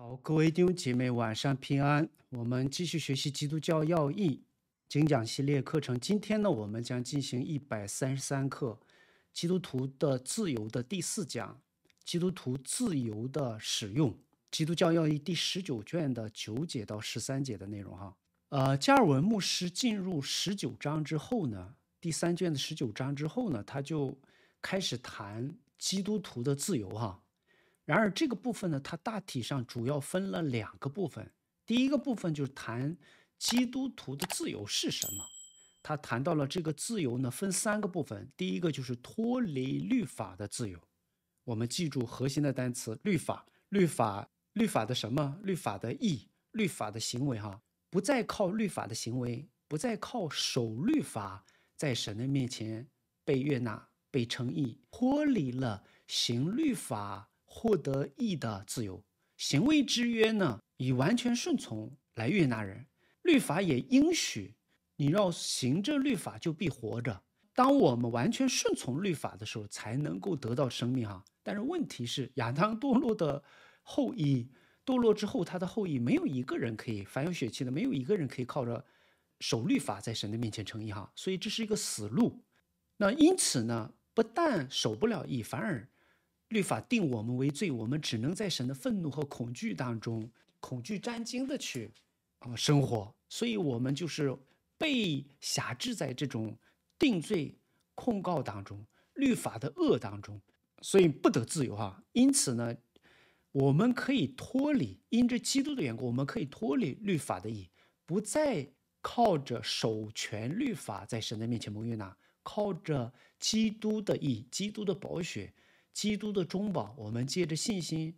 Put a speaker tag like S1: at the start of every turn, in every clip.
S1: 好，各位弟兄姐妹，晚上平安。我们继续学习《基督教要义》精讲系列课程。今天呢，我们将进行一百三十三课《基督徒的自由》的第四讲，《基督徒自由的使用》。《基督教要义》第十九卷的九节到十三节的内容哈。呃，加尔文牧师进入十九章之后呢，第三卷的十九章之后呢，他就开始谈基督徒的自由哈。然而，这个部分呢，它大体上主要分了两个部分。第一个部分就是谈基督徒的自由是什么。他谈到了这个自由呢，分三个部分。第一个就是脱离律法的自由。我们记住核心的单词：律法、律法、律法的什么？律法的义、律法的行为。哈，不再靠律法的行为，不再靠守律法在神的面前被悦纳、被称义，脱离了行律法。获得义的自由，行为之约呢？以完全顺从来悦那人，律法也应许你，要行政律法就必活着。当我们完全顺从律法的时候，才能够得到生命哈。但是问题是，亚当堕落的后裔，堕落之后，他的后裔没有一个人可以凡有血气的，没有一个人可以靠着守律法在神的面前称义哈。所以这是一个死路。那因此呢，不但守不了义，反而。律法定我们为罪，我们只能在神的愤怒和恐惧当中，恐惧沾惊的去啊生活，所以，我们就是被辖制在这种定罪控告当中，律法的恶当中，所以不得自由哈。因此呢，我们可以脱离因着基督的缘故，我们可以脱离律法的义，不再靠着守权律法在神的面前蒙冤呐，靠着基督的义，基督的宝血。基督的中保，我们借着信心，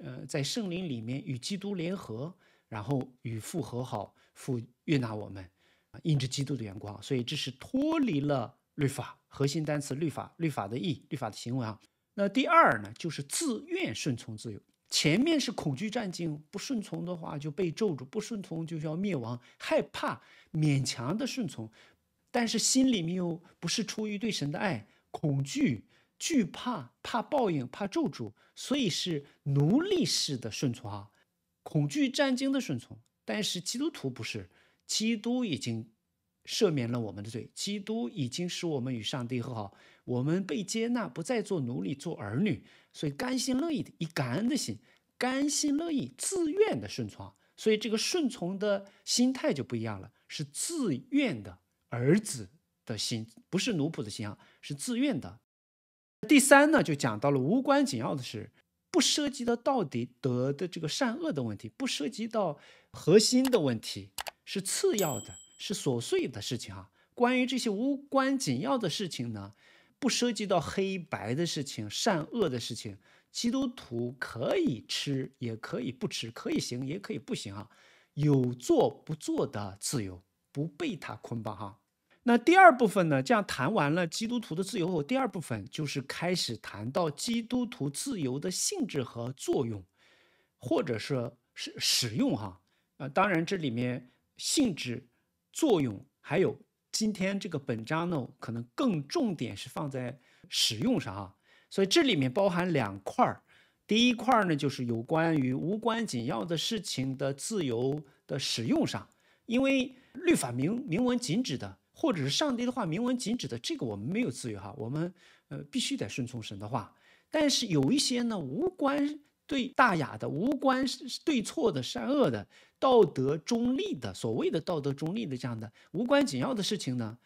S1: 呃，在圣灵里面与基督联合，然后与父和好，父悦纳我们，啊，因着基督的眼光，所以这是脱离了律法。核心单词“律法”，律法的意，律法的行为啊。那第二呢，就是自愿顺从自由。前面是恐惧占境，不顺从的话就被咒住，不顺从就要灭亡，害怕勉强的顺从，但是心里面又不是出于对神的爱，恐惧。惧怕，怕报应，怕咒诅，所以是奴隶式的顺从啊，恐惧战惊的顺从。但是基督徒不是，基督已经赦免了我们的罪，基督已经使我们与上帝和好，我们被接纳，不再做奴隶，做儿女，所以甘心乐意的，以感恩的心，甘心乐意自愿的顺从。所以这个顺从的心态就不一样了，是自愿的儿子的心，不是奴仆的心啊，是自愿的。第三呢，就讲到了无关紧要的事，不涉及到到底得的这个善恶的问题，不涉及到核心的问题，是次要的，是琐碎的事情哈。关于这些无关紧要的事情呢，不涉及到黑白的事情、善恶的事情，基督徒可以吃也可以不吃，可以行也可以不行啊，有做不做的自由，不被他捆绑哈。那第二部分呢？这样谈完了基督徒的自由后，第二部分就是开始谈到基督徒自由的性质和作用，或者说是使用哈。呃，当然这里面性质、作用还有今天这个本章呢，可能更重点是放在使用上啊。所以这里面包含两块儿，第一块儿呢就是有关于无关紧要的事情的自由的使用上，因为律法明明文禁止的。或者是上帝的话，明文禁止的，这个我们没有自由哈，我们呃必须得顺从神的话。但是有一些呢无关对大雅的、无关对错的、善恶的、道德中立的，所谓的道德中立的这样的无关紧要的事情呢，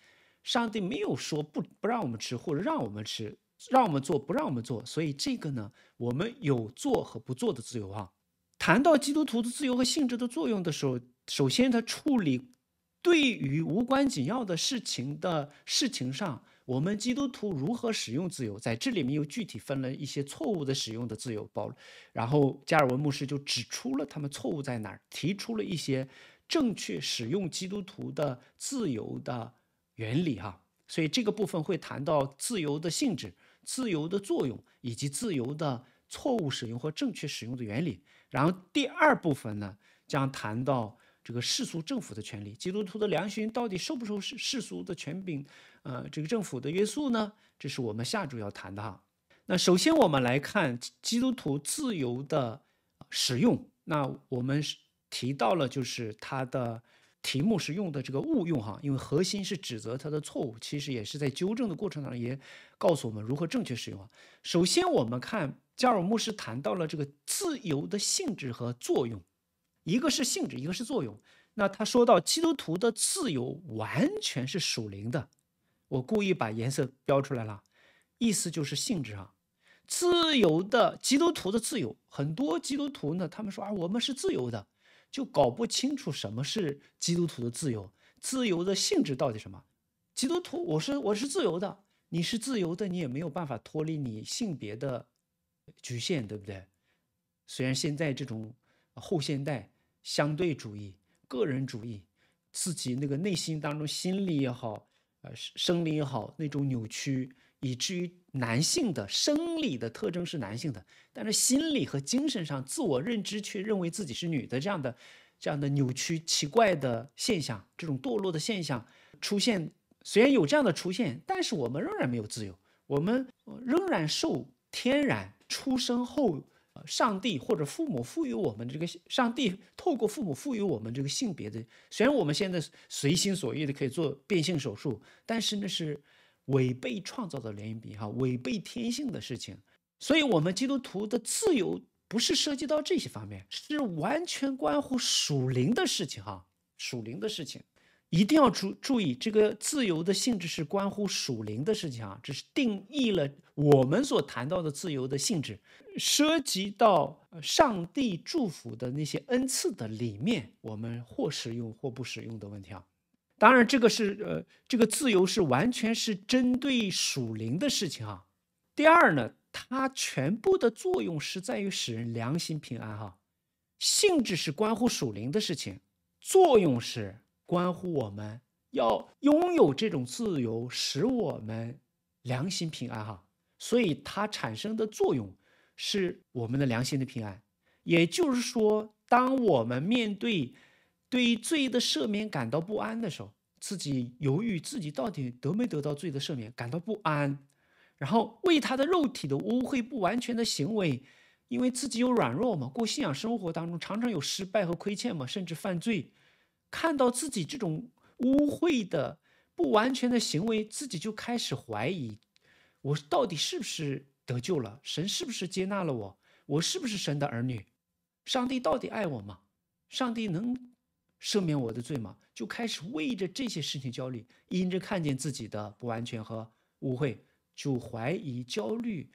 S1: 上帝没有说不不让我们吃或者让我们吃，让我们做不让我们做，所以这个呢我们有做和不做的自由哈。谈到基督徒的自由和性质的作用的时候，首先他处理。对于无关紧要的事情的事情上，我们基督徒如何使用自由？在这里面又具体分了一些错误的使用的自由包，然后加尔文牧师就指出了他们错误在哪儿，提出了一些正确使用基督徒的自由的原理哈。所以这个部分会谈到自由的性质、自由的作用以及自由的错误使用和正确使用的原理。然后第二部分呢，将谈到。这个世俗政府的权力，基督徒的良心到底受不受世世俗的权柄，呃，这个政府的约束呢？这是我们下主要谈的哈。那首先我们来看基督徒自由的使用。那我们提到了，就是它的题目是用的这个误用哈，因为核心是指责他的错误，其实也是在纠正的过程当中，也告诉我们如何正确使用啊。首先我们看加尔牧师谈到了这个自由的性质和作用。一个是性质，一个是作用。那他说到基督徒的自由完全是属灵的，我故意把颜色标出来了，意思就是性质啊，自由的基督徒的自由。很多基督徒呢，他们说啊，我们是自由的，就搞不清楚什么是基督徒的自由，自由的性质到底什么。基督徒，我是我是自由的，你是自由的，你也没有办法脱离你性别的局限，对不对？虽然现在这种后现代。相对主义、个人主义，自己那个内心当中，心理也好，呃，生理也好，那种扭曲，以至于男性的生理的特征是男性的，但是心理和精神上自我认知却认为自己是女的，这样的、这样的扭曲、奇怪的现象，这种堕落的现象出现，虽然有这样的出现，但是我们仍然没有自由，我们仍然受天然出生后。上帝或者父母赋予我们这个，上帝透过父母赋予我们这个性别的，虽然我们现在随心所欲的可以做变性手术，但是那是违背创造的联姻哈，违背天性的事情。所以，我们基督徒的自由不是涉及到这些方面，是完全关乎属灵的事情哈，属灵的事情。一定要注注意，这个自由的性质是关乎属灵的事情啊，这是定义了我们所谈到的自由的性质，涉及到上帝祝福的那些恩赐的里面，我们或使用或不使用的问题啊。当然，这个是呃，这个自由是完全是针对属灵的事情啊。第二呢，它全部的作用是在于使人良心平安哈，性质是关乎属灵的事情，作用是。关乎我们要拥有这种自由，使我们良心平安哈。所以它产生的作用是我们的良心的平安。也就是说，当我们面对对罪的赦免感到不安的时候，自己犹豫自己到底得没得到罪的赦免感到不安，然后为他的肉体的污秽不完全的行为，因为自己有软弱嘛，过信仰生活当中常常有失败和亏欠嘛，甚至犯罪。看到自己这种污秽的、不完全的行为，自己就开始怀疑：我到底是不是得救了？神是不是接纳了我？我是不是神的儿女？上帝到底爱我吗？上帝能赦免我的罪吗？就开始为着这些事情焦虑，因着看见自己的不完全和污秽，就怀疑、焦虑：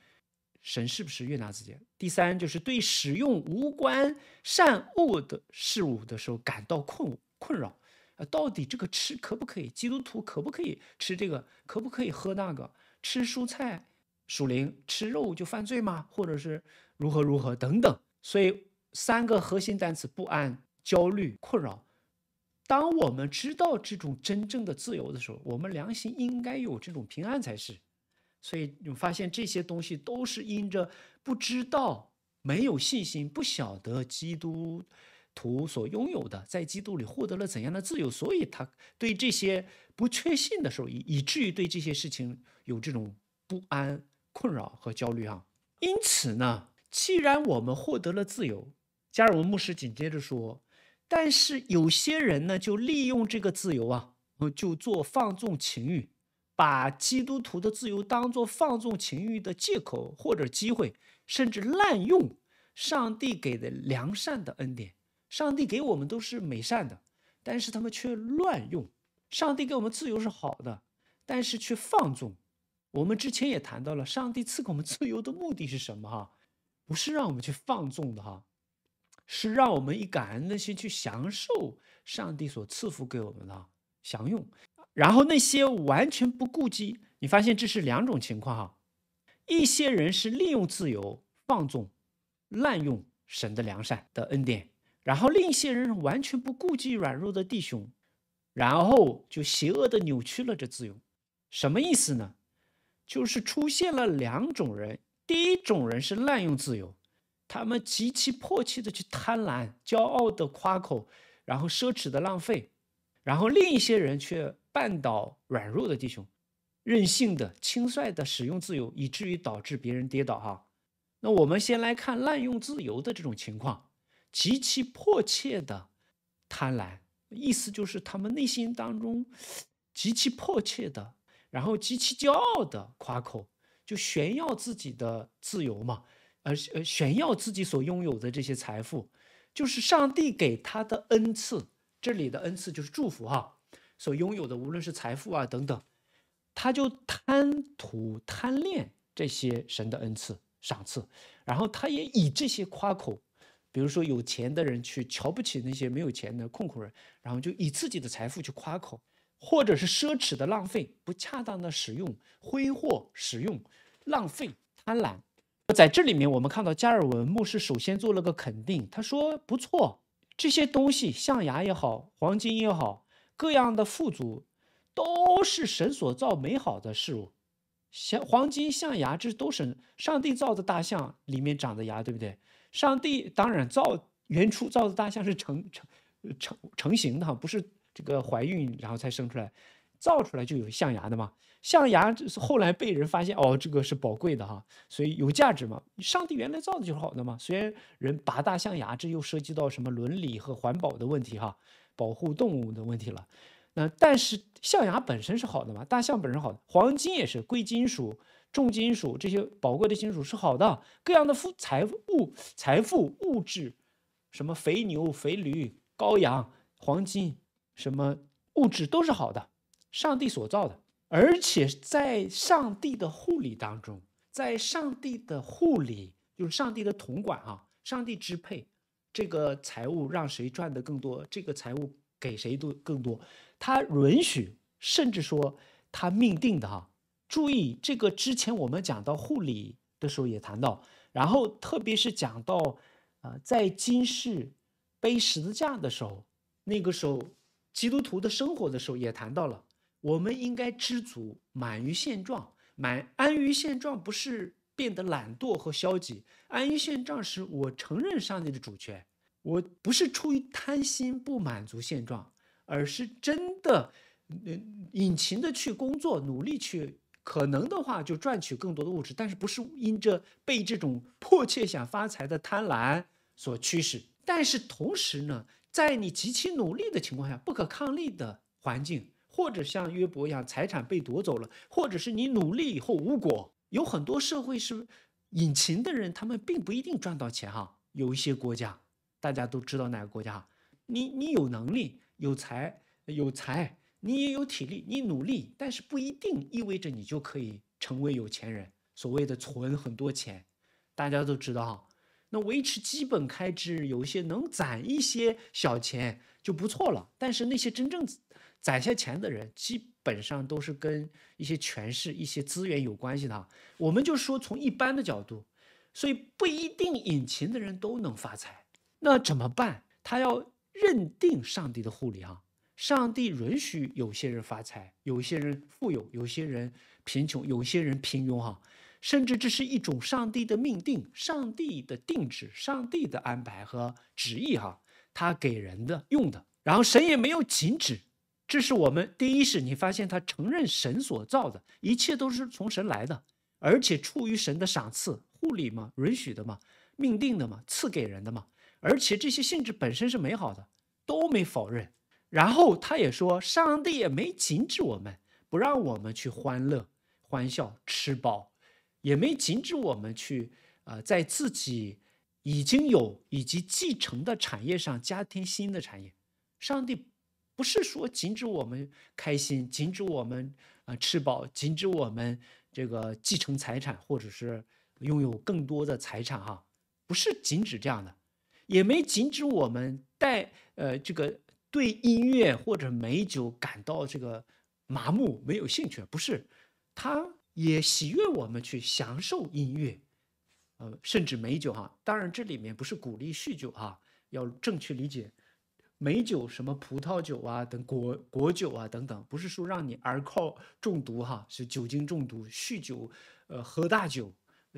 S1: 神是不是悦纳自己？第三，就是对使用无关善恶的事物的时候感到困惑。困扰，呃，到底这个吃可不可以？基督徒可不可以吃这个？可不可以喝那个？吃蔬菜属灵，吃肉就犯罪吗？或者是如何如何等等？所以三个核心单词：不安、焦虑、困扰。当我们知道这种真正的自由的时候，我们良心应该有这种平安才是。所以，你发现这些东西都是因着不知道、没有信心、不晓得基督。徒所拥有的，在基督里获得了怎样的自由？所以他对这些不确信的时候，以以至于对这些事情有这种不安、困扰和焦虑。啊。因此呢，既然我们获得了自由，加尔文牧师紧接着说：“但是有些人呢，就利用这个自由啊，就做放纵情欲，把基督徒的自由当做放纵情欲的借口或者机会，甚至滥用上帝给的良善的恩典。”上帝给我们都是美善的，但是他们却乱用。上帝给我们自由是好的，但是却放纵。我们之前也谈到了，上帝赐给我们自由的目的是什么？哈，不是让我们去放纵的，哈，是让我们以感恩的心去享受上帝所赐福给我们的，享用。然后那些完全不顾及，你发现这是两种情况哈。一些人是利用自由放纵、滥用神的良善的恩典。然后另一些人完全不顾及软弱的弟兄，然后就邪恶的扭曲了这自由，什么意思呢？就是出现了两种人，第一种人是滥用自由，他们极其迫切的去贪婪、骄傲的夸口，然后奢侈的浪费，然后另一些人却绊倒软弱的弟兄，任性的轻率的使用自由，以至于导致别人跌倒。哈，那我们先来看滥用自由的这种情况。极其迫切的贪婪，意思就是他们内心当中极其迫切的，然后极其骄傲的夸口，就炫耀自己的自由嘛，呃呃，炫耀自己所拥有的这些财富，就是上帝给他的恩赐。这里的恩赐就是祝福哈，所拥有的无论是财富啊等等，他就贪图贪恋这些神的恩赐赏赐，然后他也以这些夸口。比如说，有钱的人去瞧不起那些没有钱的困苦人，然后就以自己的财富去夸口，或者是奢侈的浪费、不恰当的使用、挥霍使用、浪费、贪婪。在这里面，我们看到加尔文牧师首先做了个肯定，他说：“不错，这些东西，象牙也好，黄金也好，各样的富足，都是神所造美好的事物。像黄金、象牙，这都是上帝造的大象里面长的牙，对不对？”上帝当然造，原初造的大象是成成成成型的哈，不是这个怀孕然后才生出来，造出来就有象牙的嘛。象牙就是后来被人发现哦，这个是宝贵的哈，所以有价值嘛。上帝原来造的就是好的嘛，虽然人拔大象牙，这又涉及到什么伦理和环保的问题哈，保护动物的问题了。那但是象牙本身是好的嘛，大象本身好的，黄金也是贵金属。重金属这些宝贵的金属是好的，各样的富财物财富物质，什么肥牛、肥驴、羔羊、黄金，什么物质都是好的，上帝所造的，而且在上帝的护理当中，在上帝的护理，就是上帝的统管啊，上帝支配这个财物，让谁赚的更多，这个财物给谁都更多，他允许，甚至说他命定的哈。注意，这个之前我们讲到护理的时候也谈到，然后特别是讲到，啊，在今世背十字架的时候，那个时候基督徒的生活的时候也谈到了，我们应该知足，满于现状，满安于现状不是变得懒惰和消极，安于现状是我承认上帝的主权，我不是出于贪心不满足现状，而是真的，嗯，引擎的去工作，努力去。可能的话，就赚取更多的物质，但是不是因着被这种迫切想发财的贪婪所驱使？但是同时呢，在你极其努力的情况下，不可抗力的环境，或者像约伯一样，财产被夺走了，或者是你努力以后无果。有很多社会是隐情的人，他们并不一定赚到钱哈。有一些国家，大家都知道哪个国家？你你有能力、有财、有财。你也有体力，你努力，但是不一定意味着你就可以成为有钱人。所谓的存很多钱，大家都知道哈。那维持基本开支，有一些能攒一些小钱就不错了。但是那些真正攒下钱的人，基本上都是跟一些权势、一些资源有关系的。我们就说从一般的角度，所以不一定引擎的人都能发财。那怎么办？他要认定上帝的护理哈。上帝允许有些人发财，有些人富有，有些人贫穷，有些人平庸哈，甚至这是一种上帝的命定、上帝的定制、上帝的安排和旨意哈，他给人的用的。然后神也没有禁止，这是我们第一是，你发现他承认神所造的一切都是从神来的，而且出于神的赏赐、护理嘛，允许的嘛，命定的嘛，赐给人的嘛，而且这些性质本身是美好的，都没否认。然后他也说，上帝也没禁止我们不让我们去欢乐、欢笑、吃饱，也没禁止我们去呃，在自己已经有以及继承的产业上加添新的产业。上帝不是说禁止我们开心，禁止我们呃吃饱，禁止我们这个继承财产或者是拥有更多的财产哈，不是禁止这样的，也没禁止我们带呃这个。对音乐或者美酒感到这个麻木没有兴趣，不是，他也喜悦我们去享受音乐，呃，甚至美酒哈。当然，这里面不是鼓励酗酒哈，要正确理解美酒什么葡萄酒啊等果果酒啊等等，不是说让你儿靠中毒哈，是酒精中毒酗酒，呃，喝大酒，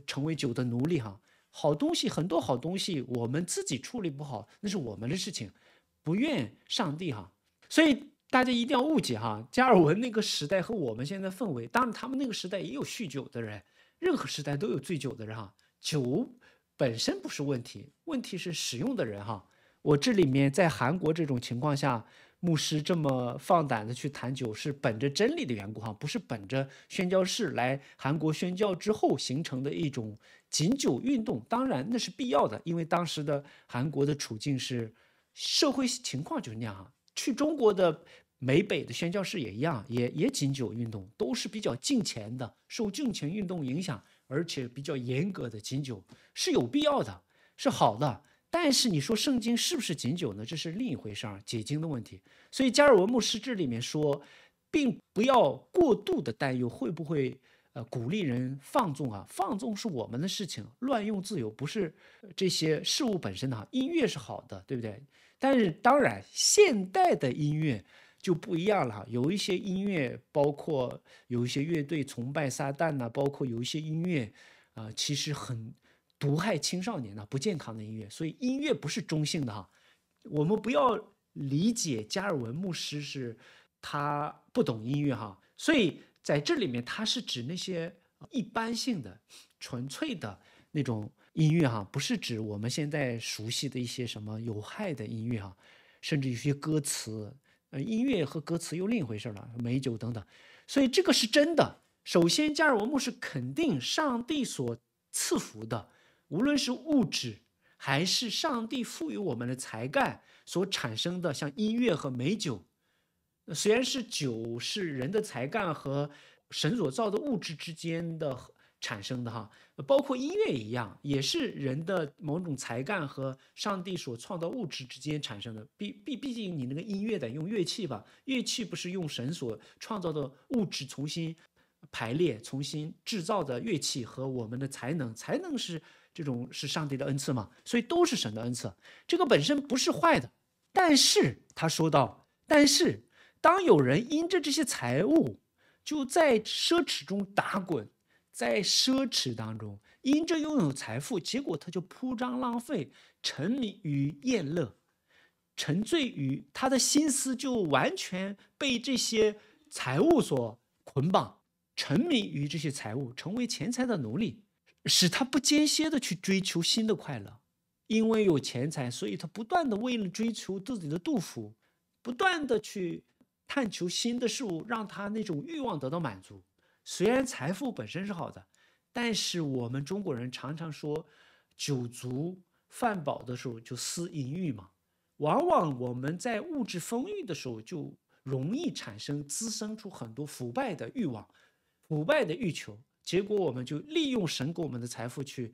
S1: 成为酒的奴隶哈。好东西很多，好东西我们自己处理不好，那是我们的事情。不愿上帝哈，所以大家一定要误解哈。加尔文那个时代和我们现在氛围，当然他们那个时代也有酗酒的人，任何时代都有醉酒的人哈。酒本身不是问题，问题是使用的人哈。我这里面在韩国这种情况下，牧师这么放胆的去谈酒，是本着真理的缘故哈，不是本着宣教士来韩国宣教之后形成的一种仅酒运动。当然那是必要的，因为当时的韩国的处境是。社会情况就是那样，啊。去中国的美北的宣教士也一样，也也禁酒运动都是比较近前的，受近前运动影响，而且比较严格的禁酒是有必要的，是好的。但是你说圣经是不是禁酒呢？这是另一回事儿，解经的问题。所以加尔文牧师这里面说，并不要过度的担忧会不会呃鼓励人放纵啊？放纵是我们的事情，乱用自由不是这些事物本身的哈。音乐是好的，对不对？但是当然，现代的音乐就不一样了有一些音乐，包括有一些乐队崇拜撒旦呐，包括有一些音乐啊，其实很毒害青少年的，不健康的音乐。所以音乐不是中性的哈。我们不要理解加尔文牧师是他不懂音乐哈。所以在这里面，他是指那些一般性的、纯粹的那种。音乐哈，不是指我们现在熟悉的一些什么有害的音乐哈，甚至有些歌词，呃，音乐和歌词又另一回事了。美酒等等，所以这个是真的。首先，加尔文牧师肯定上帝所赐福的，无论是物质还是上帝赋予我们的才干所产生的，像音乐和美酒。虽然是酒，是人的才干和神所造的物质之间的。产生的哈，包括音乐一样，也是人的某种才干和上帝所创造物质之间产生的。毕毕毕竟你那个音乐得用乐器吧，乐器不是用神所创造的物质重新排列、重新制造的乐器和我们的才能，才能是这种是上帝的恩赐嘛，所以都是神的恩赐。这个本身不是坏的，但是他说到，但是当有人因着这些财物就在奢侈中打滚。在奢侈当中，因着拥有财富，结果他就铺张浪费，沉迷于宴乐，沉醉于他的心思就完全被这些财物所捆绑，沉迷于这些财物，成为钱财的奴隶，使他不间歇的去追求新的快乐。因为有钱财，所以他不断的为了追求自己的杜甫，不断的去探求新的事物，让他那种欲望得到满足。虽然财富本身是好的，但是我们中国人常常说，酒足饭饱的时候就思淫欲嘛。往往我们在物质丰裕的时候，就容易产生滋生出很多腐败的欲望、腐败的欲求，结果我们就利用神给我们的财富去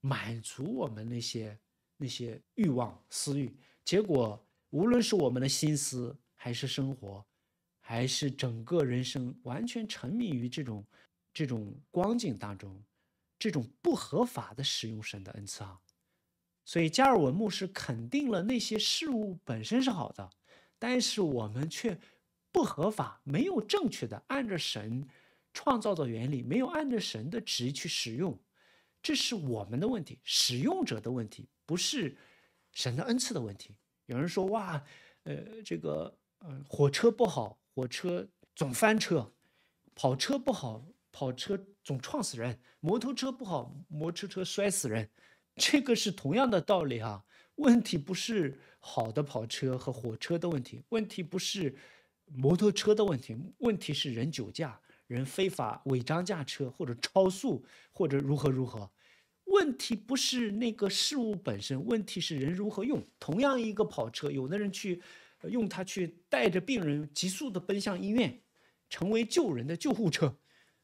S1: 满足我们那些那些欲望、私欲，结果无论是我们的心思还是生活。还是整个人生完全沉迷于这种、这种光景当中，这种不合法的使用神的恩赐啊。所以加尔文牧师肯定了那些事物本身是好的，但是我们却不合法，没有正确的按着神创造的原理，没有按着神的旨意去使用，这是我们的问题，使用者的问题，不是神的恩赐的问题。有人说：“哇，呃，这个呃火车不好。”火车总翻车，跑车不好，跑车总撞死人，摩托车不好，摩托车摔死人，这个是同样的道理啊。问题不是好的跑车和火车的问题，问题不是摩托车的问题，问题是人酒驾，人非法违章驾车或者超速或者如何如何。问题不是那个事物本身，问题是人如何用。同样一个跑车，有的人去。用它去带着病人急速的奔向医院，成为救人的救护车。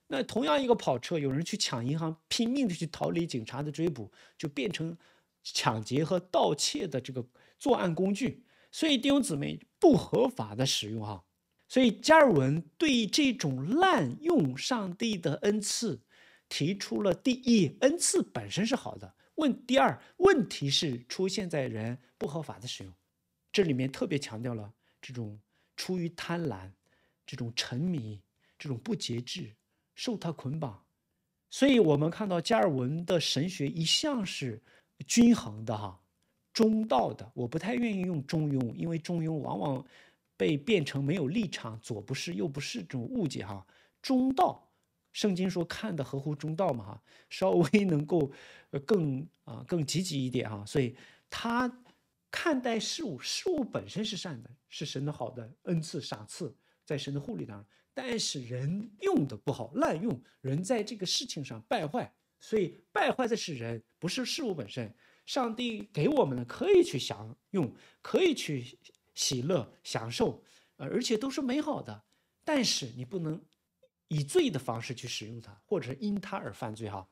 S1: 那同样一个跑车，有人去抢银行，拼命的去逃离警察的追捕，就变成抢劫和盗窃的这个作案工具。所以，弟兄姊妹，不合法的使用哈。所以，加尔文对这种滥用上帝的恩赐提出了第一，恩赐本身是好的。问第二，问题是出现在人不合法的使用。这里面特别强调了这种出于贪婪、这种沉迷、这种不节制、受他捆绑。所以，我们看到加尔文的神学一向是均衡的哈，中道的。我不太愿意用中庸，因为中庸往往被变成没有立场，左不是右不是这种误解哈。中道，圣经说看的合乎中道嘛哈，稍微能够更啊更积极一点哈，所以他。看待事物，事物本身是善的，是神的好的恩赐赏赐，在神的护理当中。但是人用的不好，滥用，人在这个事情上败坏，所以败坏的是人，不是事物本身。上帝给我们呢，可以去享用，可以去喜乐享受，而且都是美好的。但是你不能以罪的方式去使用它，或者是因它而犯罪哈。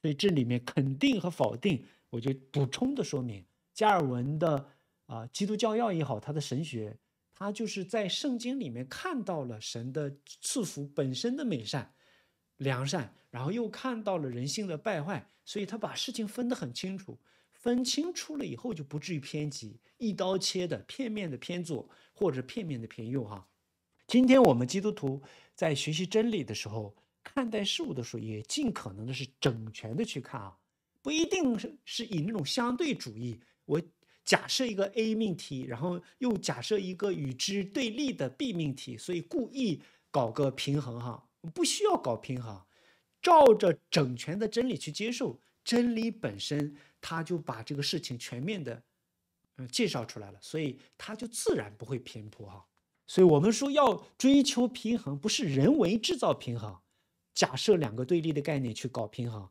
S1: 所以这里面肯定和否定，我就补充的说明。加尔文的啊，基督教要也好，他的神学，他就是在圣经里面看到了神的赐福本身的美善、良善，然后又看到了人性的败坏，所以他把事情分得很清楚，分清楚了以后就不至于偏激、一刀切的、片面的偏左或者片面的偏右。哈，今天我们基督徒在学习真理的时候，看待事物的时候，也尽可能的是整全的去看啊，不一定是是以那种相对主义。我假设一个 A 命题，然后又假设一个与之对立的 B 命题，所以故意搞个平衡哈，不需要搞平衡，照着整全的真理去接受，真理本身它就把这个事情全面的嗯介绍出来了，所以他就自然不会偏颇哈。所以我们说要追求平衡，不是人为制造平衡，假设两个对立的概念去搞平衡，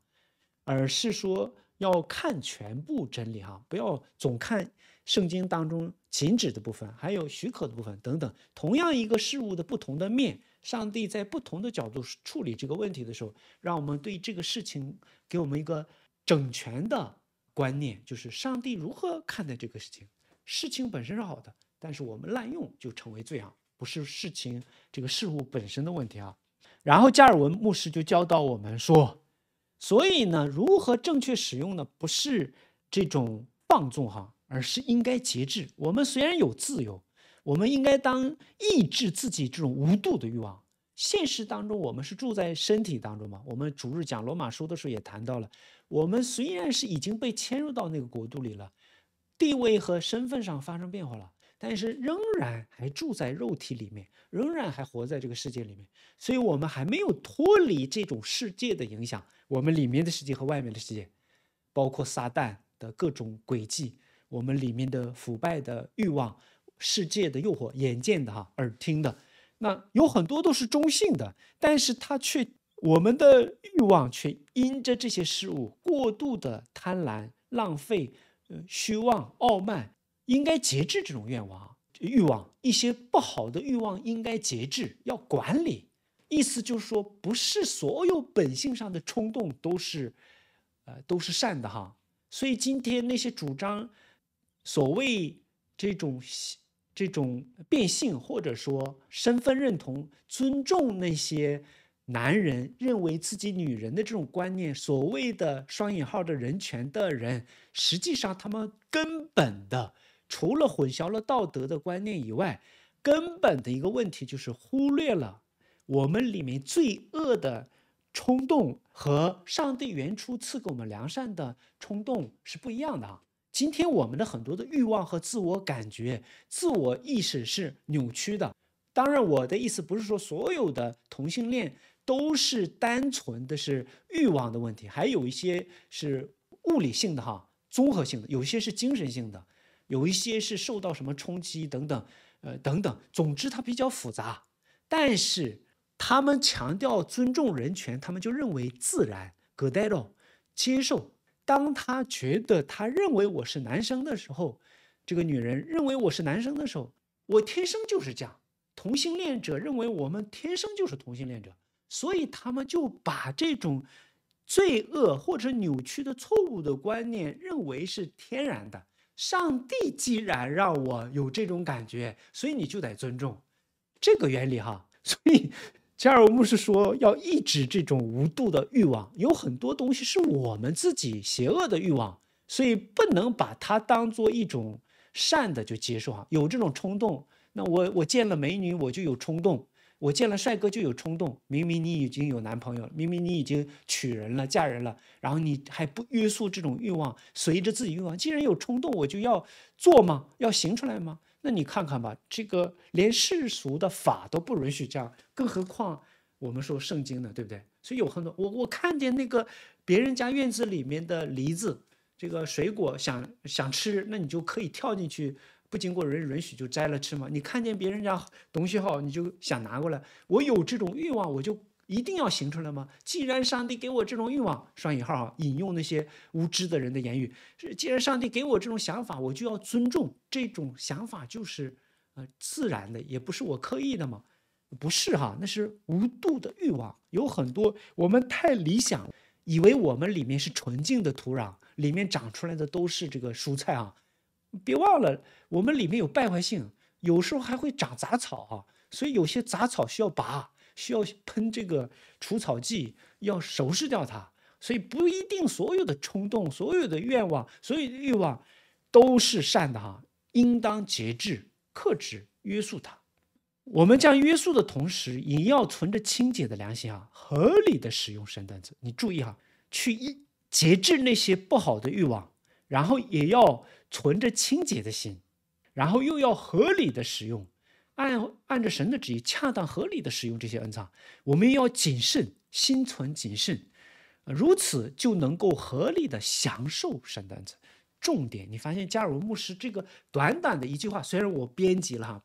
S1: 而是说。要看全部真理哈，不要总看圣经当中禁止的部分，还有许可的部分等等。同样一个事物的不同的面，上帝在不同的角度处理这个问题的时候，让我们对这个事情给我们一个整全的观念，就是上帝如何看待这个事情。事情本身是好的，但是我们滥用就成为罪啊，不是事情这个事物本身的问题啊。然后加尔文牧师就教导我们说。所以呢，如何正确使用呢？不是这种放纵哈，而是应该节制。我们虽然有自由，我们应该当抑制自己这种无度的欲望。现实当中，我们是住在身体当中嘛？我们主日讲罗马书的时候也谈到了，我们虽然是已经被迁入到那个国度里了，地位和身份上发生变化了。但是仍然还住在肉体里面，仍然还活在这个世界里面，所以我们还没有脱离这种世界的影响。我们里面的世界和外面的世界，包括撒旦的各种诡计，我们里面的腐败的欲望、世界的诱惑、眼见的哈、耳听的，那有很多都是中性的，但是它却我们的欲望却因着这些事物过度的贪婪、浪费、虚妄、傲慢。应该节制这种愿望、欲望，一些不好的欲望应该节制，要管理。意思就是说，不是所有本性上的冲动都是，呃，都是善的哈。所以今天那些主张所谓这种这种变性，或者说身份认同、尊重那些男人认为自己女人的这种观念，所谓的双引号的人权的人，实际上他们根本的。除了混淆了道德的观念以外，根本的一个问题就是忽略了我们里面罪恶的冲动和上帝原初赐给我们良善的冲动是不一样的啊。今天我们的很多的欲望和自我感觉、自我意识是扭曲的。当然，我的意思不是说所有的同性恋都是单纯的是欲望的问题，还有一些是物理性的哈，综合性的，有些是精神性的。有一些是受到什么冲击等等，呃，等等。总之，它比较复杂。但是，他们强调尊重人权，他们就认为自然。g a d e l 接受，当他觉得他认为我是男生的时候，这个女人认为我是男生的时候，我天生就是这样。同性恋者认为我们天生就是同性恋者，所以他们就把这种罪恶或者扭曲的错误的观念认为是天然的。上帝既然让我有这种感觉，所以你就得尊重这个原理哈。所以加尔文牧师说要抑制这种无度的欲望，有很多东西是我们自己邪恶的欲望，所以不能把它当做一种善的就接受哈。有这种冲动，那我我见了美女我就有冲动。我见了帅哥就有冲动，明明你已经有男朋友，明明你已经娶人了、嫁人了，然后你还不约束这种欲望，随着自己欲望，既然有冲动，我就要做吗？要行出来吗？那你看看吧，这个连世俗的法都不允许这样，更何况我们说圣经呢，对不对？所以有很多我我看见那个别人家院子里面的梨子，这个水果想想吃，那你就可以跳进去。不经过人允许就摘了吃吗？你看见别人家东西好，你就想拿过来？我有这种欲望，我就一定要行出来吗？既然上帝给我这种欲望，双引号引用那些无知的人的言语，既然上帝给我这种想法，我就要尊重这种想法，就是呃自然的，也不是我刻意的吗？不是哈，那是无度的欲望。有很多我们太理想，以为我们里面是纯净的土壤，里面长出来的都是这个蔬菜啊。别忘了，我们里面有败坏性，有时候还会长杂草啊，所以有些杂草需要拔，需要喷这个除草剂，要收拾掉它。所以不一定所有的冲动、所有的愿望、所有的欲望都是善的哈，应当节制、克制、约束它。我们这样约束的同时，也要存着清洁的良心啊，合理的使用生单子。你注意哈，去节制那些不好的欲望，然后也要。存着清洁的心，然后又要合理的使用，按按着神的旨意，恰当合理的使用这些恩藏，我们要谨慎，心存谨慎，如此就能够合理的享受神的恩赐。重点，你发现加尔文牧师这个短短的一句话，虽然我编辑了哈，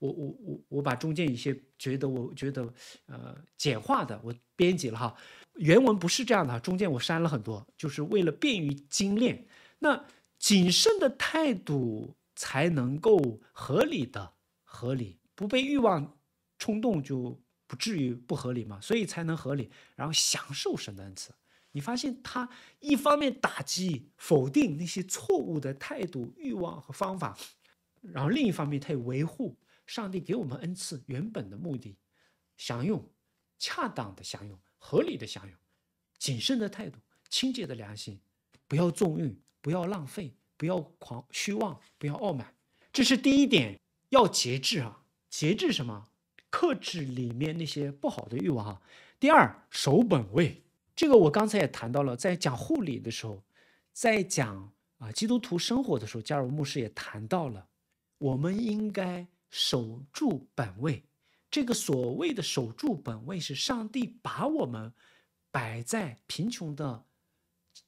S1: 我我我我把中间一些觉得我觉得呃简化的我编辑了哈，原文不是这样的哈，中间我删了很多，就是为了便于精炼。那。谨慎的态度才能够合理的合理，不被欲望冲动就不至于不合理嘛，所以才能合理，然后享受神的恩赐。你发现他一方面打击否定那些错误的态度、欲望和方法，然后另一方面他也维护上帝给我们恩赐原本的目的，享用，恰当的享用，合理的享用，谨慎的态度，清洁的良心，不要纵欲。不要浪费，不要狂虚妄，不要傲慢，这是第一点，要节制啊！节制什么？克制里面那些不好的欲望啊。第二，守本位，这个我刚才也谈到了，在讲护理的时候，在讲啊基督徒生活的时候，加入牧师也谈到了，我们应该守住本位。这个所谓的守住本位，是上帝把我们摆在贫穷的。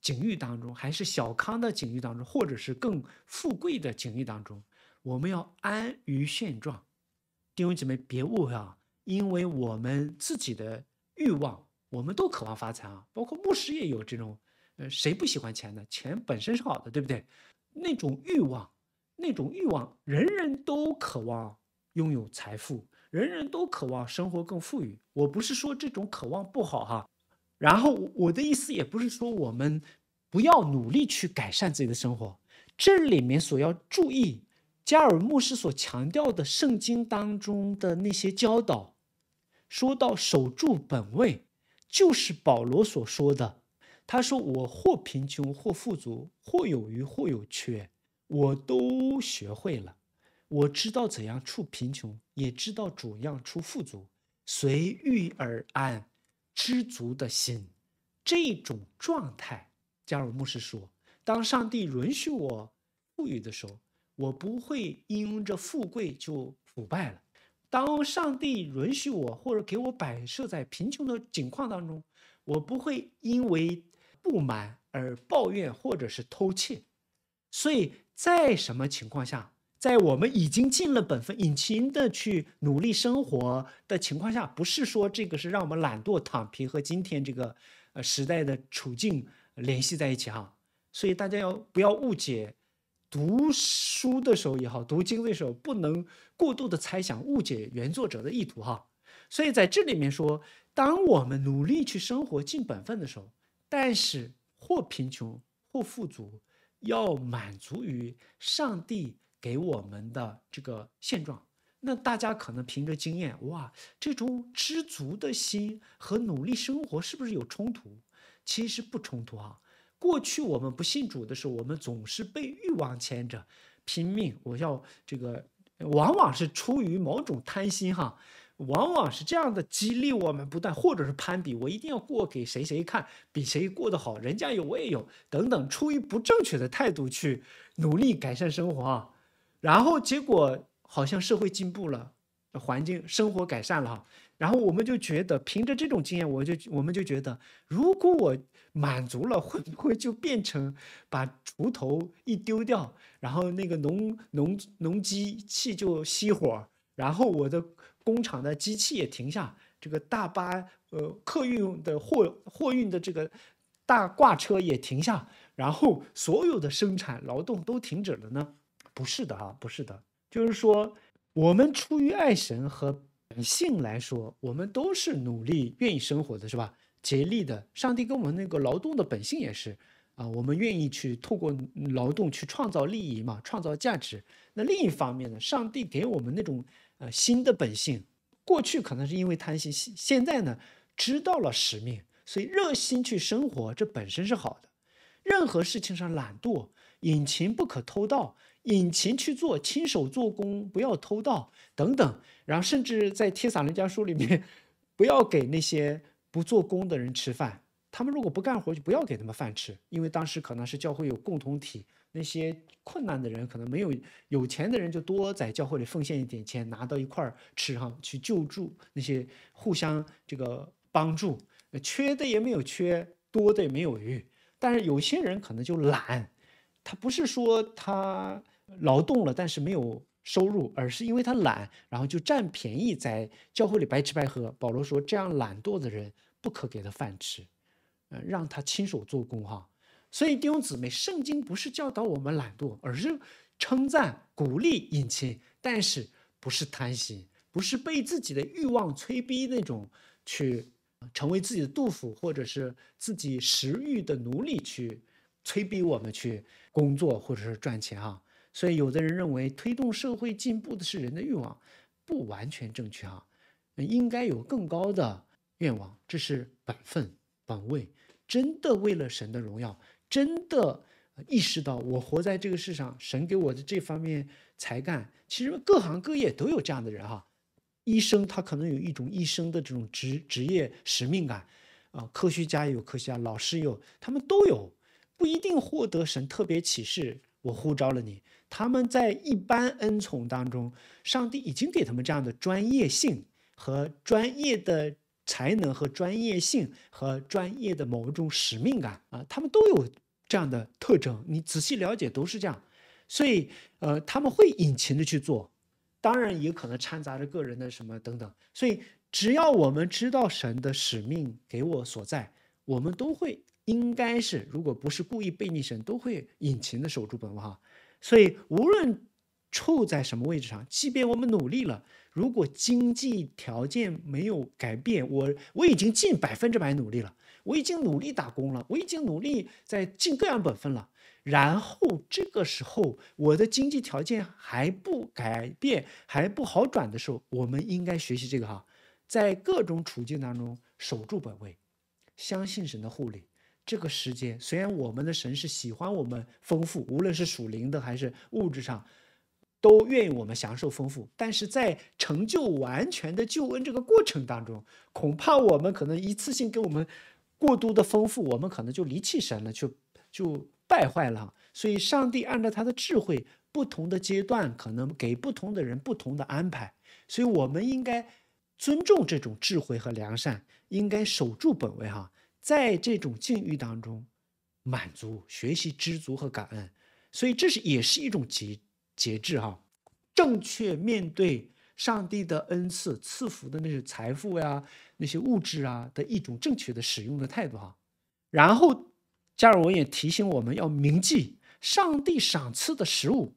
S1: 境遇当中，还是小康的境遇当中，或者是更富贵的境遇当中，我们要安于现状。弟兄姐妹，别误会啊，因为我们自己的欲望，我们都渴望发财啊，包括牧师也有这种，呃，谁不喜欢钱呢？钱本身是好的，对不对？那种欲望，那种欲望，人人都渴望拥有财富，人人都渴望生活更富裕。我不是说这种渴望不好哈。然后我的意思也不是说我们不要努力去改善自己的生活，这里面所要注意加尔牧师所强调的圣经当中的那些教导，说到守住本位，就是保罗所说的，他说我或贫穷或富足，或有余或有缺，我都学会了，我知道怎样处贫穷，也知道怎样处富足，随遇而安。知足的心，这种状态，加尔牧师说：当上帝允许我富裕的时候，我不会因为这富贵就腐败了；当上帝允许我或者给我摆设在贫穷的境况当中，我不会因为不满而抱怨或者是偷窃。所以，在什么情况下？在我们已经尽了本分、辛勤的去努力生活的情况下，不是说这个是让我们懒惰、躺平和今天这个呃时代的处境联系在一起哈。所以大家要不要误解？读书的时候也好，读经的时候不能过度的猜想、误解原作者的意图哈。所以在这里面说，当我们努力去生活、尽本分的时候，但是或贫穷或富足，要满足于上帝。给我们的这个现状，那大家可能凭着经验，哇，这种知足的心和努力生活是不是有冲突？其实不冲突哈。过去我们不信主的时候，我们总是被欲望牵着，拼命我要这个，往往是出于某种贪心哈，往往是这样的激励我们不断，或者是攀比，我一定要过给谁谁看，比谁过得好，人家有我也有，等等，出于不正确的态度去努力改善生活啊。然后结果好像社会进步了，环境生活改善了哈。然后我们就觉得，凭着这种经验，我就我们就觉得，如果我满足了，会不会就变成把锄头一丢掉，然后那个农农农机器就熄火，然后我的工厂的机器也停下，这个大巴呃客运的货货运的这个大挂车也停下，然后所有的生产劳动都停止了呢？不是的哈，不是的，就是说，我们出于爱神和本性来说，我们都是努力、愿意生活的是吧？竭力的。上帝跟我们那个劳动的本性也是啊，我们愿意去透过劳动去创造利益嘛，创造价值。那另一方面呢，上帝给我们那种呃新的本性，过去可能是因为贪心，现现在呢知道了使命，所以热心去生活，这本身是好的。任何事情上懒惰、引擎不可偷盗。引擎去做，亲手做工，不要偷盗等等。然后，甚至在《铁撒人家书》里面，不要给那些不做工的人吃饭。他们如果不干活，就不要给他们饭吃。因为当时可能是教会有共同体，那些困难的人可能没有有钱的人就多在教会里奉献一点钱，拿到一块儿吃哈，去救助那些互相这个帮助。缺的也没有缺，多的也没有余。但是有些人可能就懒，他不是说他。劳动了，但是没有收入，而是因为他懒，然后就占便宜，在教会里白吃白喝。保罗说：“这样懒惰的人不可给他饭吃，嗯，让他亲手做工哈。”所以弟兄姊妹，圣经不是教导我们懒惰，而是称赞、鼓励殷勤，但是不是贪心，不是被自己的欲望催逼那种去成为自己的杜甫，或者是自己食欲的奴隶去催逼我们去工作或者是赚钱啊。所以，有的人认为推动社会进步的是人的欲望，不完全正确啊。应该有更高的愿望，这是本分本位，真的为了神的荣耀，真的意识到我活在这个世上，神给我的这方面才干，其实各行各业都有这样的人哈。医生他可能有一种医生的这种职职业使命感啊，科学家也有，科学家老师有，他们都有，不一定获得神特别启示，我呼召了你。他们在一般恩宠当中，上帝已经给他们这样的专业性和专业的才能和专业性和专业的某一种使命感啊，他们都有这样的特征。你仔细了解都是这样，所以呃，他们会隐情的去做，当然也可能掺杂着个人的什么等等。所以只要我们知道神的使命给我所在，我们都会应该是，如果不是故意背逆神，都会隐情的守住本位哈。所以，无论处在什么位置上，即便我们努力了，如果经济条件没有改变，我我已经尽百分之百努力了，我已经努力打工了，我已经努力在尽各样本分了。然后这个时候，我的经济条件还不改变，还不好转的时候，我们应该学习这个哈，在各种处境当中守住本位，相信神的护理。这个时间，虽然我们的神是喜欢我们丰富，无论是属灵的还是物质上，都愿意我们享受丰富。但是在成就完全的救恩这个过程当中，恐怕我们可能一次性给我们过度的丰富，我们可能就离弃神了，就就败坏了。所以上帝按照他的智慧，不同的阶段可能给不同的人不同的安排，所以我们应该尊重这种智慧和良善，应该守住本位哈。在这种境遇当中，满足、学习、知足和感恩，所以这是也是一种节节制啊，正确面对上帝的恩赐、赐福的那些财富呀、那些物质啊的一种正确的使用的态度哈。然后加尔文也提醒我们要铭记，上帝赏赐的食物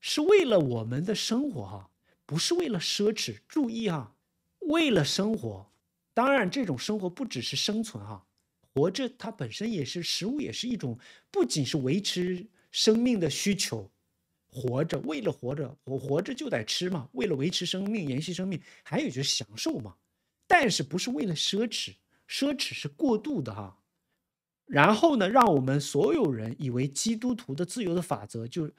S1: 是为了我们的生活哈，不是为了奢侈。注意哈，为了生活，当然这种生活不只是生存哈。活着，它本身也是食物，也是一种不仅是维持生命的需求。活着，为了活着，我活着就得吃嘛。为了维持生命，延续生命，还有就是享受嘛。但是不是为了奢侈？奢侈是过度的哈。然后呢，让我们所有人以为基督徒的自由的法则，就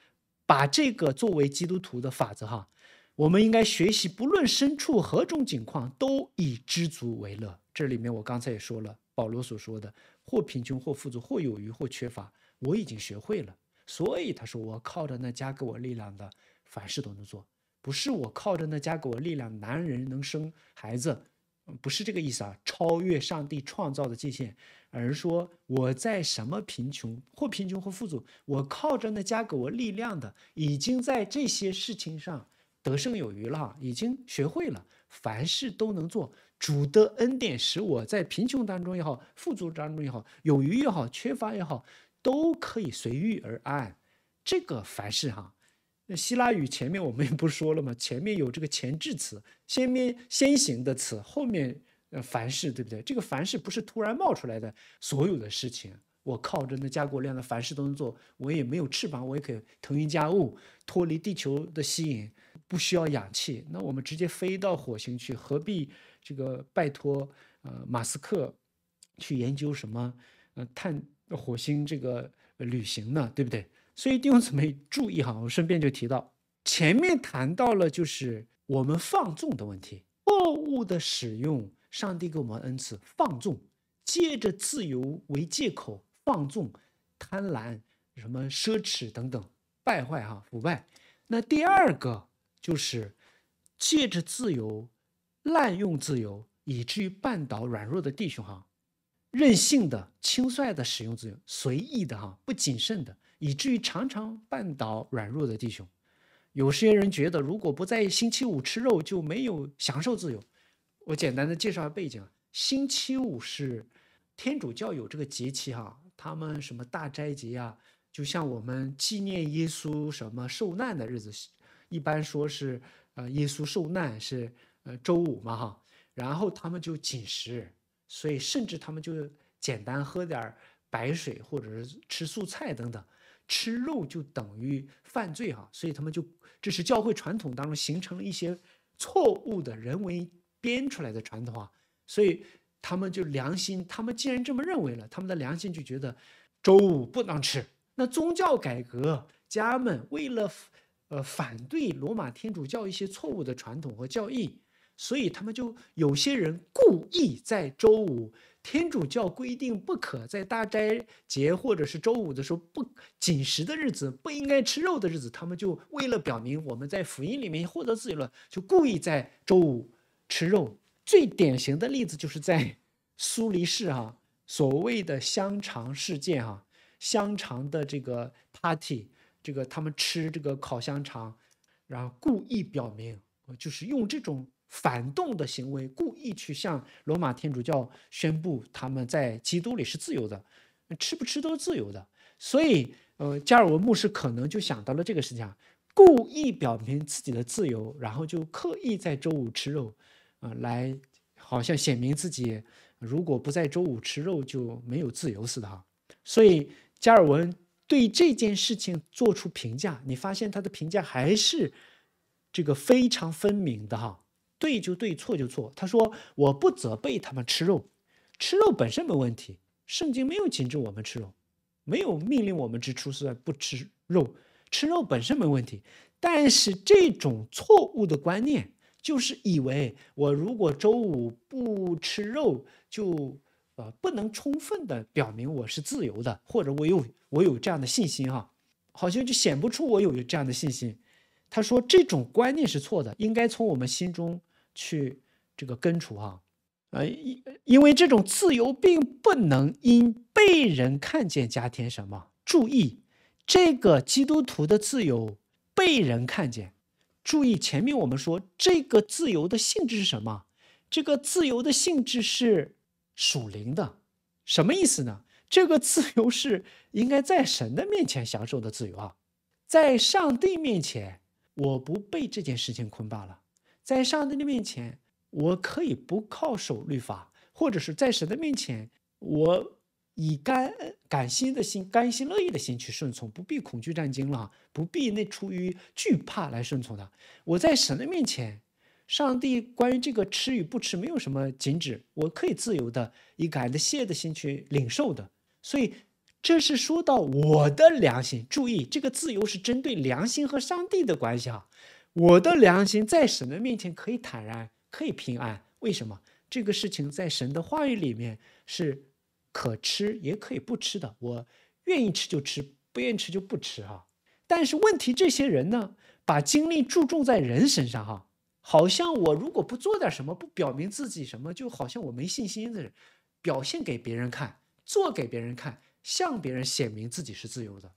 S1: 把这个作为基督徒的法则哈。我们应该学习，不论身处何种境况，都以知足为乐。这里面我刚才也说了。保罗所说的“或贫穷或富足，或有余或缺乏”，我已经学会了。所以他说：“我靠着那加给我力量的，凡事都能做。”不是我靠着那加给我力量，男人能生孩子，不是这个意思啊！超越上帝创造的界限，而是说我在什么贫穷或贫穷或富足，我靠着那加给我力量的，已经在这些事情上得胜有余了，已经学会了凡事都能做。主的恩典使我在贫穷当中也好，富足当中也好，有余也好，缺乏也好，都可以随遇而安。这个凡事哈，那希腊语前面我们不说了吗？前面有这个前置词，先面先行的词，后面呃凡事对不对？这个凡事不是突然冒出来的，所有的事情。我靠着那加过量的，凡事都能做。我也没有翅膀，我也可以腾云驾雾，脱离地球的吸引，不需要氧气。那我们直接飞到火星去，何必这个拜托呃马斯克去研究什么呃探火星这个旅行呢？对不对？所以弟兄姊没注意哈，我顺便就提到前面谈到了就是我们放纵的问题，暴物的使用，上帝给我们恩赐放纵，借着自由为借口。放纵、贪婪、什么奢侈等等败坏哈腐败。那第二个就是借着自由滥用自由，以至于绊倒软弱的弟兄哈，任性的轻率的使用自由，随意的哈不谨慎的，以至于常常绊倒软弱的弟兄。有些人觉得，如果不在星期五吃肉就没有享受自由。我简单的介绍下背景星期五是天主教有这个节期哈。他们什么大斋节呀，就像我们纪念耶稣什么受难的日子，一般说是呃耶稣受难是呃周五嘛哈，然后他们就紧食，所以甚至他们就简单喝点儿白水或者是吃素菜等等，吃肉就等于犯罪哈，所以他们就这是教会传统当中形成了一些错误的人为编出来的传统啊，所以。他们就良心，他们既然这么认为了，他们的良心就觉得周五不能吃。那宗教改革家们为了呃反对罗马天主教一些错误的传统和教义，所以他们就有些人故意在周五，天主教规定不可在大斋节或者是周五的时候不紧食的日子，不应该吃肉的日子，他们就为了表明我们在福音里面获得自由了，就故意在周五吃肉。最典型的例子就是在苏黎世哈，所谓的香肠事件哈，香肠的这个 party，这个他们吃这个烤香肠，然后故意表明，就是用这种反动的行为，故意去向罗马天主教宣布他们在基督里是自由的，吃不吃都是自由的。所以，呃，加尔文牧师可能就想到了这个事情，啊，故意表明自己的自由，然后就刻意在周五吃肉。啊，来，好像显明自己如果不在周五吃肉就没有自由似的哈。所以加尔文对这件事情做出评价，你发现他的评价还是这个非常分明的哈，对就对，错就错。他说我不责备他们吃肉，吃肉本身没问题，圣经没有禁止我们吃肉，没有命令我们只出是不吃肉，吃肉本身没问题。但是这种错误的观念。就是以为我如果周五不吃肉，就呃不能充分的表明我是自由的，或者我有我有这样的信心哈，好像就显不出我有这样的信心。他说这种观念是错的，应该从我们心中去这个根除哈，呃因因为这种自由并不能因被人看见加添什么注意，这个基督徒的自由被人看见。注意，前面我们说这个自由的性质是什么？这个自由的性质是属灵的，什么意思呢？这个自由是应该在神的面前享受的自由啊，在上帝面前，我不被这件事情捆绑了；在上帝的面前，我可以不靠守律法，或者是在神的面前，我。以甘甘心的心、甘心乐意的心去顺从，不必恐惧战惊了，不必那出于惧怕来顺从他。我在神的面前，上帝关于这个吃与不吃没有什么禁止，我可以自由的以感恩谢的心去领受的。所以这是说到我的良心。注意，这个自由是针对良心和上帝的关系啊。我的良心在神的面前可以坦然，可以平安。为什么？这个事情在神的话语里面是。可吃也可以不吃的，我愿意吃就吃，不愿意吃就不吃啊。但是问题，这些人呢，把精力注重在人身上哈，好像我如果不做点什么，不表明自己什么，就好像我没信心的，表现给别人看，做给别人看，向别人显明自己是自由的。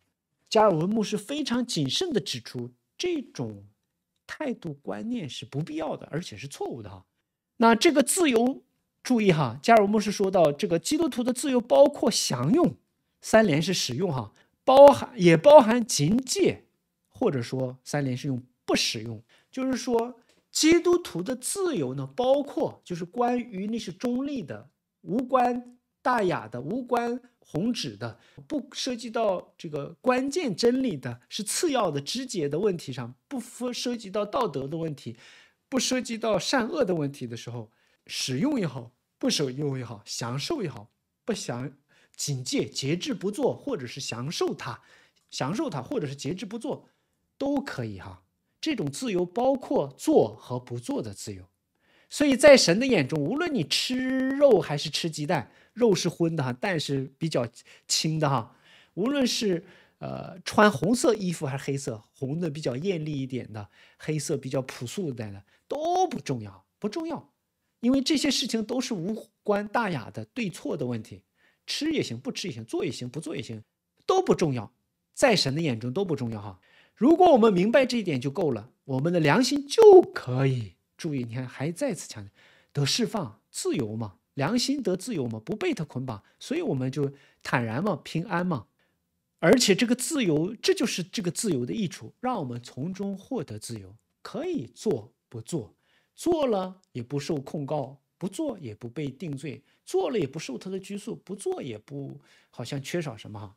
S1: 加尔文牧师非常谨慎地指出，这种态度观念是不必要的，而且是错误的哈。那这个自由。注意哈，加尔默士说到这个基督徒的自由包括享用三连是使用哈，包含也包含禁戒，或者说三连是用不使用。就是说基督徒的自由呢，包括就是关于那是中立的、无关大雅的、无关宏旨的，不涉及到这个关键真理的，是次要的、枝节的问题上，不不涉及到道德的问题，不涉及到善恶的问题的时候，使用也好。不守用也好，享受也好，不想警戒节制不做，或者是享受它，享受它，或者是节制不做，都可以哈。这种自由包括做和不做的自由。所以在神的眼中，无论你吃肉还是吃鸡蛋，肉是荤的哈，蛋是比较清的哈。无论是呃穿红色衣服还是黑色，红的比较艳丽一点的，黑色比较朴素的，都不重要，不重要。因为这些事情都是无关大雅的对错的问题，吃也行，不吃也行，做也行，不做也行，都不重要，在神的眼中都不重要哈。如果我们明白这一点就够了，我们的良心就可以。注意，你看，还再次强调得释放自由嘛，良心得自由嘛，不被他捆绑，所以我们就坦然嘛，平安嘛。而且这个自由，这就是这个自由的益处，让我们从中获得自由，可以做不做。做了也不受控告，不做也不被定罪；做了也不受他的拘束，不做也不好像缺少什么。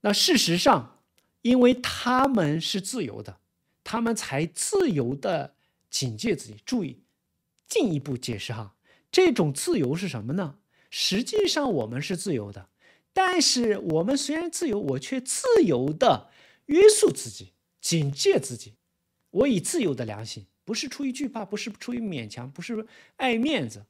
S1: 那事实上，因为他们是自由的，他们才自由的警戒自己、注意。进一步解释哈，这种自由是什么呢？实际上我们是自由的，但是我们虽然自由，我却自由的约束自己、警戒自己。我以自由的良心。不是出于惧怕，不是出于勉强，不是爱面子，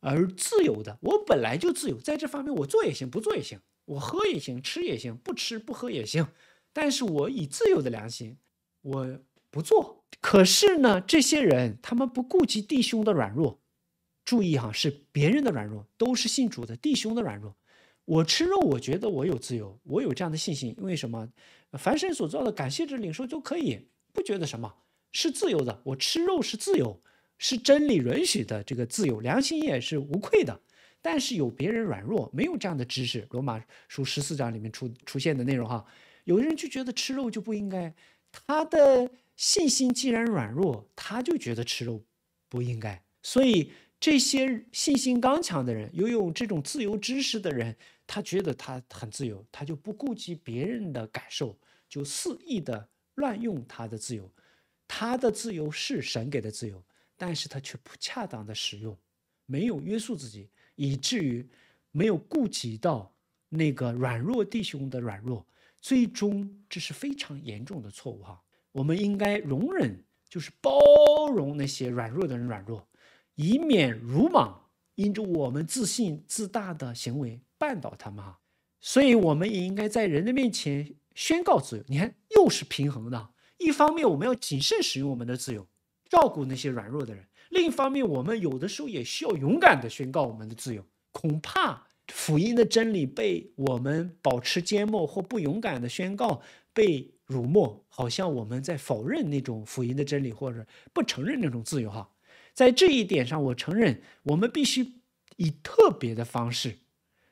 S1: 而自由的。我本来就自由，在这方面我做也行，不做也行。我喝也行，吃也行，不吃不喝也行。但是我以自由的良心，我不做。可是呢，这些人他们不顾及弟兄的软弱，注意哈，是别人的软弱，都是信主的弟兄的软弱。我吃肉，我觉得我有自由，我有这样的信心，因为什么？凡神所造的，感谢之领受就可以，不觉得什么。是自由的，我吃肉是自由，是真理允许的，这个自由良心也是无愧的。但是有别人软弱，没有这样的知识，《罗马书十四章》里面出出现的内容哈，有的人就觉得吃肉就不应该。他的信心既然软弱，他就觉得吃肉不应该。所以这些信心刚强的人，拥有这种自由知识的人，他觉得他很自由，他就不顾及别人的感受，就肆意的乱用他的自由。他的自由是神给的自由，但是他却不恰当的使用，没有约束自己，以至于没有顾及到那个软弱弟兄的软弱，最终这是非常严重的错误哈。我们应该容忍，就是包容那些软弱的人软弱，以免鲁莽因着我们自信自大的行为绊倒他们哈。所以我们也应该在人的面前宣告自由。你看，又是平衡的。一方面，我们要谨慎使用我们的自由，照顾那些软弱的人；另一方面，我们有的时候也需要勇敢地宣告我们的自由。恐怕福音的真理被我们保持缄默或不勇敢地宣告被辱没，好像我们在否认那种福音的真理或者不承认那种自由。哈，在这一点上，我承认我们必须以特别的方式，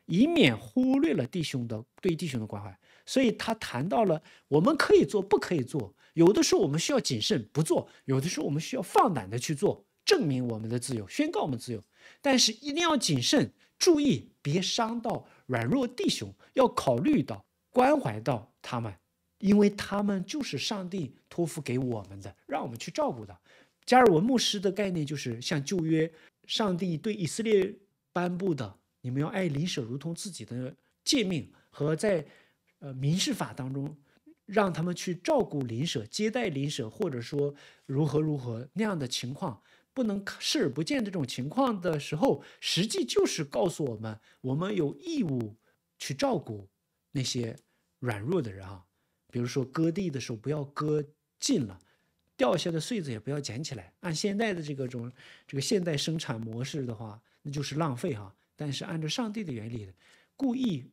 S1: 以免忽略了弟兄的对弟兄的关怀。所以他谈到了我们可以做，不可以做。有的时候我们需要谨慎不做，有的时候我们需要放胆的去做，证明我们的自由，宣告我们自由。但是一定要谨慎，注意别伤到软弱弟兄，要考虑到关怀到他们，因为他们就是上帝托付给我们的，让我们去照顾的。加尔文牧师的概念就是像旧约上帝对以色列颁布的“你们要爱邻舍如同自己的诫命”，和在，呃民事法当中。让他们去照顾邻舍，接待邻舍，或者说如何如何那样的情况，不能视而不见这种情况的时候，实际就是告诉我们，我们有义务去照顾那些软弱的人啊。比如说割地的时候，不要割尽了，掉下的穗子也不要捡起来。按现在的这个种这个现代生产模式的话，那就是浪费哈。但是按照上帝的原理，故意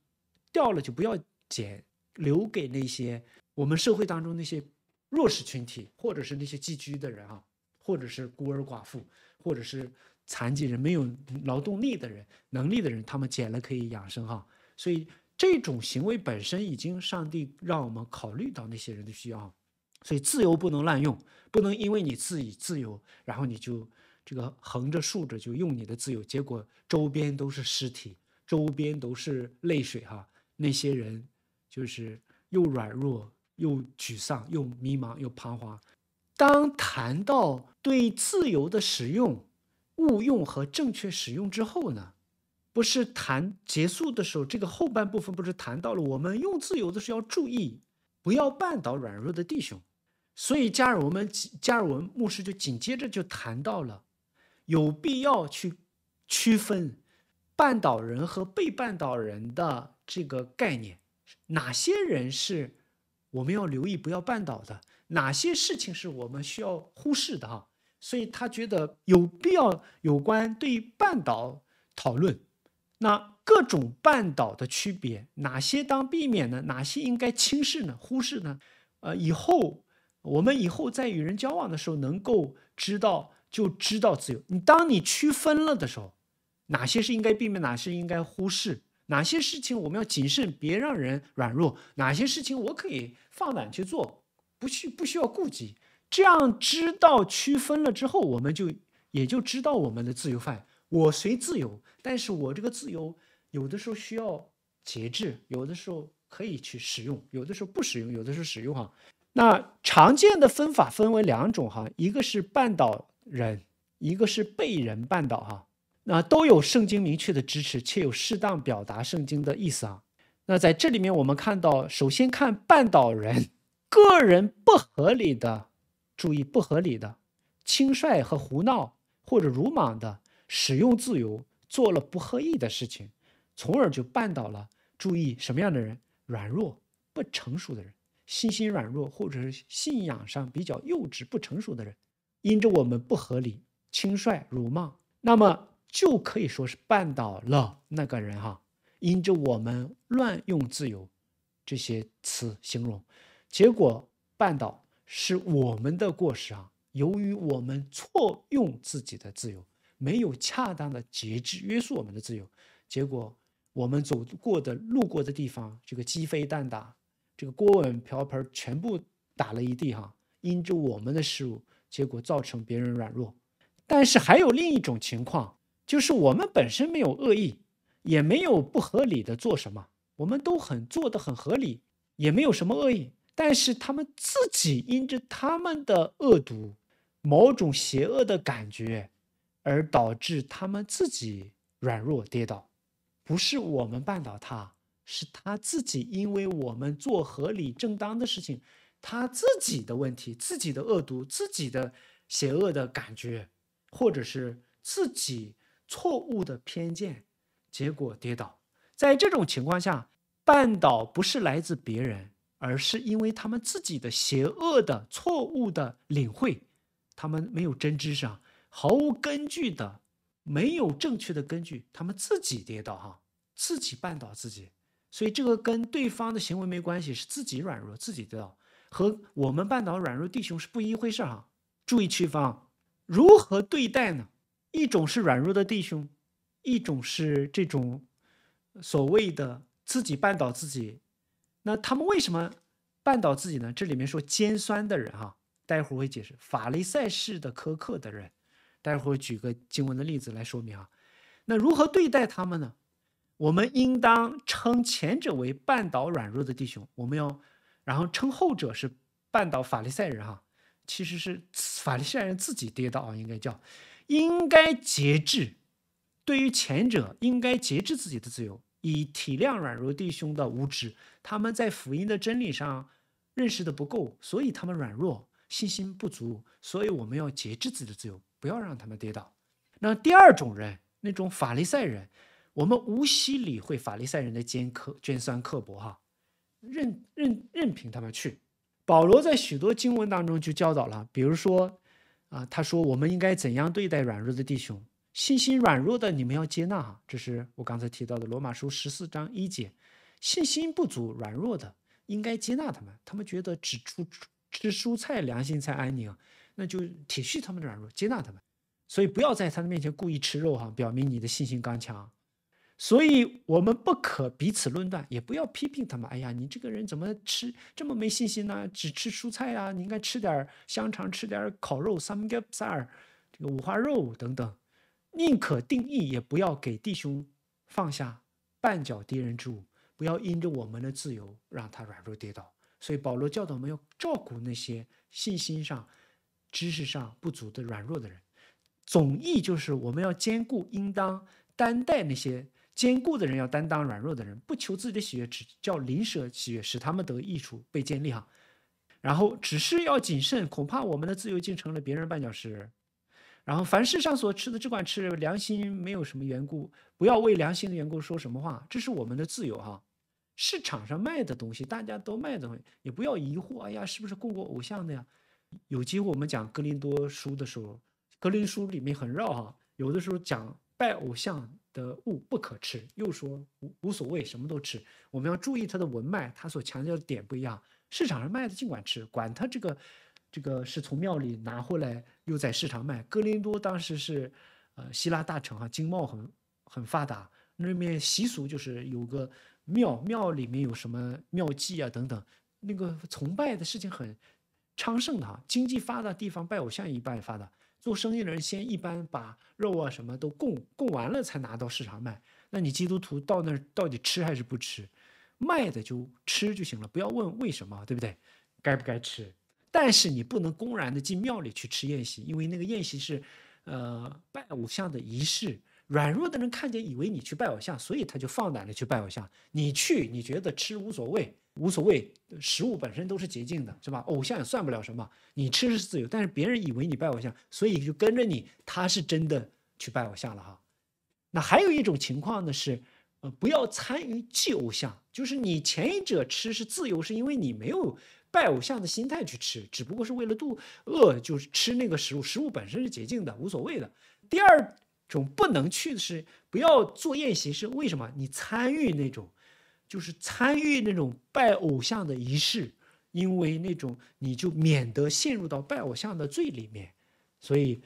S1: 掉了就不要捡，留给那些。我们社会当中那些弱势群体，或者是那些寄居的人啊，或者是孤儿寡妇，或者是残疾人、没有劳动力的人、能力的人，他们捡了可以养生哈。所以这种行为本身已经上帝让我们考虑到那些人的需要，所以自由不能滥用，不能因为你自己自由，然后你就这个横着竖着就用你的自由，结果周边都是尸体，周边都是泪水哈。那些人就是又软弱。又沮丧，又迷茫，又彷徨。当谈到对自由的使用、误用和正确使用之后呢？不是谈结束的时候，这个后半部分不是谈到了我们用自由的时候要注意，不要绊倒软弱的弟兄。所以，加尔文加尔文牧师就紧接着就谈到了，有必要去区分绊倒人和被绊倒人的这个概念，哪些人是。我们要留意不要绊倒的哪些事情是我们需要忽视的哈，所以他觉得有必要有关对半岛讨论，那各种半岛的区别，哪些当避免呢？哪些应该轻视呢？忽视呢？呃，以后我们以后在与人交往的时候，能够知道就知道自由。你当你区分了的时候，哪些是应该避免，哪些应该忽视？哪些事情我们要谨慎，别让人软弱；哪些事情我可以放胆去做，不去不需要顾忌。这样知道区分了之后，我们就也就知道我们的自由范围。我虽自由，但是我这个自由有的时候需要节制，有的时候可以去使用，有的时候不使用，有的时候使用哈。那常见的分法分为两种哈，一个是绊倒人，一个是被人绊倒哈。那都有圣经明确的支持，且有适当表达圣经的意思啊。那在这里面，我们看到，首先看半岛人个人不合理的注意不合理的轻率和胡闹或者鲁莽的使用自由，做了不合意的事情，从而就绊倒了。注意什么样的人？软弱、不成熟的人，信心软弱，或者是信仰上比较幼稚、不成熟的人，因着我们不合理、轻率、鲁莽，那么。就可以说是绊倒了那个人哈，因着我们乱用自由，这些词形容，结果绊倒是我们的过失啊，由于我们错用自己的自由，没有恰当的节制约束我们的自由，结果我们走过的路过的地方，这个鸡飞蛋打，这个锅碗瓢盆全部打了一地哈，因着我们的失误，结果造成别人软弱，但是还有另一种情况。就是我们本身没有恶意，也没有不合理的做什么，我们都很做的很合理，也没有什么恶意。但是他们自己因着他们的恶毒、某种邪恶的感觉，而导致他们自己软弱跌倒，不是我们绊倒他，是他自己因为我们做合理正当的事情，他自己的问题、自己的恶毒、自己的邪恶的感觉，或者是自己。错误的偏见，结果跌倒。在这种情况下，绊倒不是来自别人，而是因为他们自己的邪恶的、错误的领会，他们没有真知上，毫无根据的，没有正确的根据，他们自己跌倒，哈，自己绊倒自己。所以这个跟对方的行为没关系，是自己软弱，自己跌倒，和我们绊倒软弱弟兄是不一回事儿啊。注意区分，如何对待呢？一种是软弱的弟兄，一种是这种所谓的自己绊倒自己。那他们为什么绊倒自己呢？这里面说尖酸的人哈，待会儿会解释法利赛式的苛刻的人，待会儿举个经文的例子来说明啊。那如何对待他们呢？我们应当称前者为绊倒软弱的弟兄，我们要然后称后者是绊倒法利赛人哈，其实是法利赛人自己跌倒应该叫。应该节制，对于前者，应该节制自己的自由，以体谅软弱弟兄的无知，他们在福音的真理上认识的不够，所以他们软弱，信心不足，所以我们要节制自己的自由，不要让他们跌倒。那第二种人，那种法利赛人，我们无需理会法利赛人的尖刻、尖酸刻薄，哈，任任任凭他们去。保罗在许多经文当中就教导了，比如说。啊，他说我们应该怎样对待软弱的弟兄？信心软弱的，你们要接纳哈，这是我刚才提到的罗马书十四章一节，信心不足、软弱的，应该接纳他们。他们觉得只出吃蔬菜，良心才安宁，那就体恤他们的软弱，接纳他们。所以不要在他的面前故意吃肉哈，表明你的信心刚强。所以，我们不可彼此论断，也不要批评他们。哎呀，你这个人怎么吃这么没信心呢？只吃蔬菜啊，你应该吃点香肠，吃点烤肉，三明治、萨尔，这个五花肉等等。宁可定义，也不要给弟兄放下绊脚敌人之物。不要因着我们的自由，让他软弱跌倒。所以，保罗教导我们要照顾那些信心上、知识上不足的软弱的人。总意就是，我们要兼顾，应当担待那些。坚固的人要担当，软弱的人不求自己的喜悦，只叫临舍喜悦，使他们得益处被建立哈。然后只是要谨慎，恐怕我们的自由竟成了别人绊脚石。然后凡世上所吃的只管吃，良心没有什么缘故，不要为良心的缘故说什么话，这是我们的自由哈。市场上卖的东西，大家都卖的东西，也不要疑惑，哎呀，是不是供过偶像的呀？有机会我们讲格林多书的时候，格林书里面很绕哈，有的时候讲拜偶像。的物不可吃，又说无无所谓，什么都吃。我们要注意它的文脉，它所强调的点不一样。市场上卖的尽管吃，管它这个这个是从庙里拿回来又在市场卖。哥林多当时是呃希腊大城哈，经贸很很发达，那里面习俗就是有个庙，庙里面有什么庙祭啊等等，那个崇拜的事情很昌盛的哈，经济发达地方拜偶像一般也发达。做生意的人先一般把肉啊什么都供供完了才拿到市场卖。那你基督徒到那儿到底吃还是不吃？卖的就吃就行了，不要问为什么，对不对？该不该吃？但是你不能公然的进庙里去吃宴席，因为那个宴席是呃拜偶像的仪式。软弱的人看见以为你去拜偶像，所以他就放胆的去拜偶像。你去，你觉得吃无所谓，无所谓，食物本身都是洁净的，是吧？偶像也算不了什么，你吃是自由，但是别人以为你拜偶像，所以就跟着你，他是真的去拜偶像了哈。那还有一种情况呢，是，呃，不要参与祭偶像，就是你前一者吃是自由，是因为你没有拜偶像的心态去吃，只不过是为了度饿，就是吃那个食物，食物本身是洁净的，无所谓的。第二。种不能去的是不要做宴席，是为什么？你参与那种，就是参与那种拜偶像的仪式，因为那种你就免得陷入到拜偶像的罪里面。所以，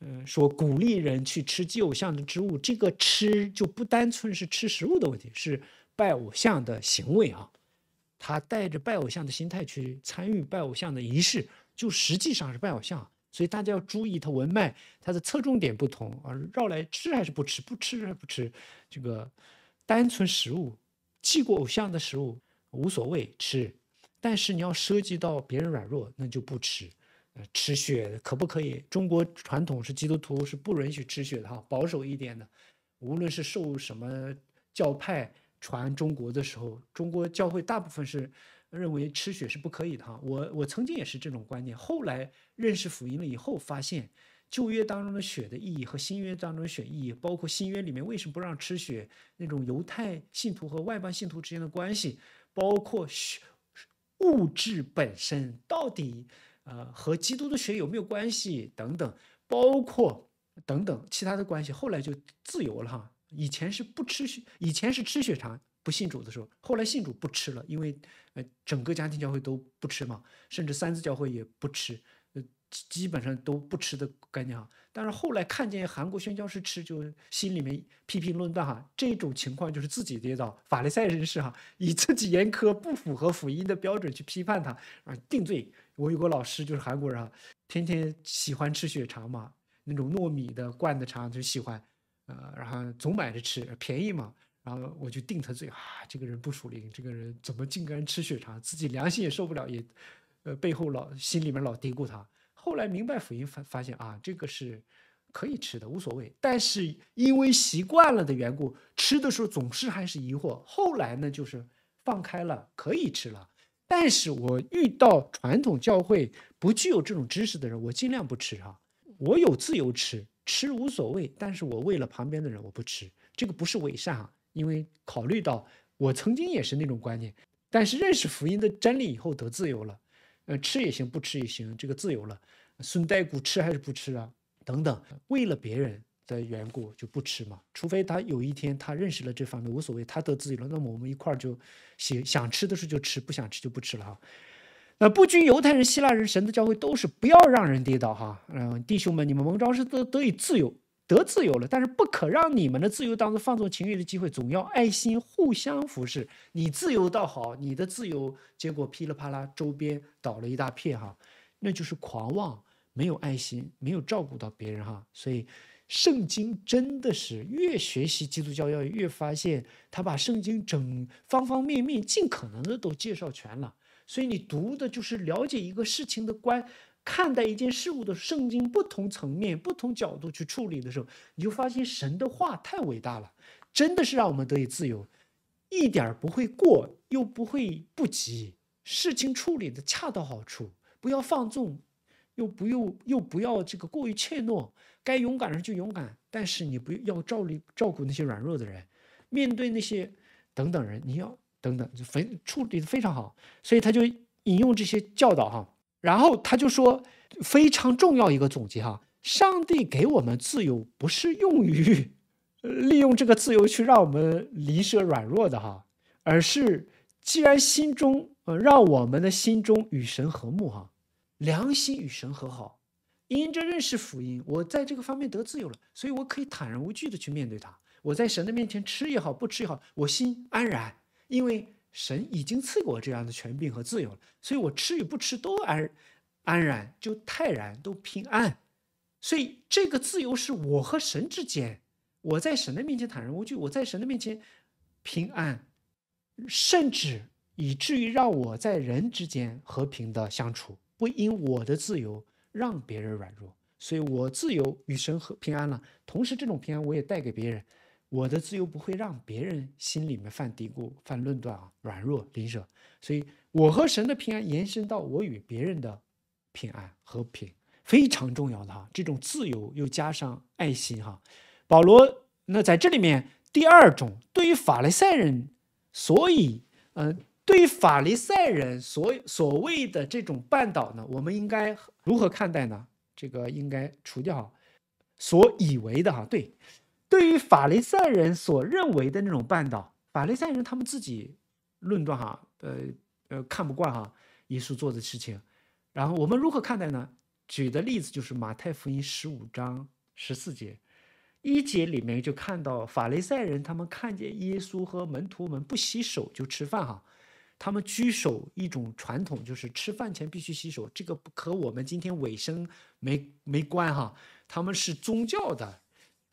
S1: 嗯，说鼓励人去吃祭偶像的植物，这个吃就不单纯是吃食物的问题，是拜偶像的行为啊。他带着拜偶像的心态去参与拜偶像的仪式，就实际上是拜偶像。所以大家要注意，它文脉，它的侧重点不同啊。绕来吃还是不吃？不吃还是不吃？这个单纯食物，祭过偶像的食物无所谓吃，但是你要涉及到别人软弱，那就不吃。呃，吃血可不可以？中国传统是基督徒是不允许吃血的哈，保守一点的，无论是受什么教派。传中国的时候，中国教会大部分是认为吃血是不可以的哈。我我曾经也是这种观念，后来认识福音了以后，发现旧约当中的血的意义和新约当中血意义，包括新约里面为什么不让吃血，那种犹太信徒和外邦信徒之间的关系，包括血物质本身到底呃和基督的血有没有关系等等，包括等等其他的关系，后来就自由了哈。以前是不吃血，以前是吃血肠，不信主的时候，后来信主不吃了，因为呃整个家庭教会都不吃嘛，甚至三次教会也不吃，呃基本上都不吃的概念哈。但是后来看见韩国宣教士吃，就心里面批评论断哈，这种情况就是自己跌倒法利赛人士哈，以自己严苛不符合福音的标准去批判他啊定罪。我有个老师就是韩国人哈，天天喜欢吃血肠嘛，那种糯米的灌的肠就喜欢。呃，然后总买着吃，便宜嘛。然后我就定他罪啊，这个人不属灵，这个人怎么竟敢吃血肠，自己良心也受不了，也，呃，背后老心里面老嘀咕他。后来明白福音发发现啊，这个是可以吃的，无所谓。但是因为习惯了的缘故，吃的时候总是还是疑惑。后来呢，就是放开了，可以吃了。但是我遇到传统教会不具有这种知识的人，我尽量不吃哈。我有自由吃。吃无所谓，但是我为了旁边的人，我不吃。这个不是伪善啊，因为考虑到我曾经也是那种观念，但是认识福音的真理以后得自由了，呃，吃也行，不吃也行，这个自由了。孙代谷吃还是不吃啊？等等，为了别人的缘故就不吃嘛，除非他有一天他认识了这方面无所谓，他得自由了，那么我们一块儿就想想吃的时候就吃，不想吃就不吃了哈。那不拘犹太人、希腊人、神的教会都是不要让人跌倒哈。嗯，弟兄们，你们蒙召是得得以自由，得自由了，但是不可让你们的自由当中放纵情欲的机会，总要爱心互相服侍。你自由倒好，你的自由结果噼里啪啦周边倒了一大片哈，那就是狂妄，没有爱心，没有照顾到别人哈。所以，圣经真的是越学习基督教，要越发现他把圣经整方方面面尽可能的都介绍全了。所以你读的就是了解一个事情的观，看待一件事物的圣经不同层面、不同角度去处理的时候，你就发现神的话太伟大了，真的是让我们得以自由，一点儿不会过，又不会不及，事情处理的恰到好处，不要放纵，又不用又不要这个过于怯懦，该勇敢的人就勇敢，但是你不要照理照顾那些软弱的人，面对那些等等人，你要。等等，就非处理得非常好，所以他就引用这些教导哈，然后他就说非常重要一个总结哈，上帝给我们自由不是用于利用这个自由去让我们离舍软弱的哈，而是既然心中呃让我们的心中与神和睦哈，良心与神和好，因着认识福音，我在这个方面得自由了，所以我可以坦然无惧的去面对它，我在神的面前吃也好不吃也好，我心安然。因为神已经赐给我这样的权柄和自由了，所以我吃与不吃都安安然，就泰然，都平安。所以这个自由是我和神之间，我在神的面前坦然无惧，我在神的面前平安，甚至以至于让我在人之间和平的相处，不因我的自由让别人软弱。所以我自由与神和平安了，同时这种平安我也带给别人。我的自由不会让别人心里面犯嘀咕、犯论断啊，软弱、吝啬，所以我和神的平安延伸到我与别人的平安、和平，非常重要的哈。这种自由又加上爱心哈，保罗。那在这里面，第二种对于法利赛人，所以呃，对于法利赛人所所谓的这种半岛呢，我们应该如何看待呢？这个应该除掉，所以为的哈，对。对于法雷赛人所认为的那种半岛，法雷赛人他们自己论断哈，呃呃看不惯哈，耶稣做的事情，然后我们如何看待呢？举的例子就是马太福音十五章十四节一节里面就看到法雷赛人他们看见耶稣和门徒们不洗手就吃饭哈，他们拘守一种传统，就是吃饭前必须洗手，这个和我们今天卫生没没关哈，他们是宗教的。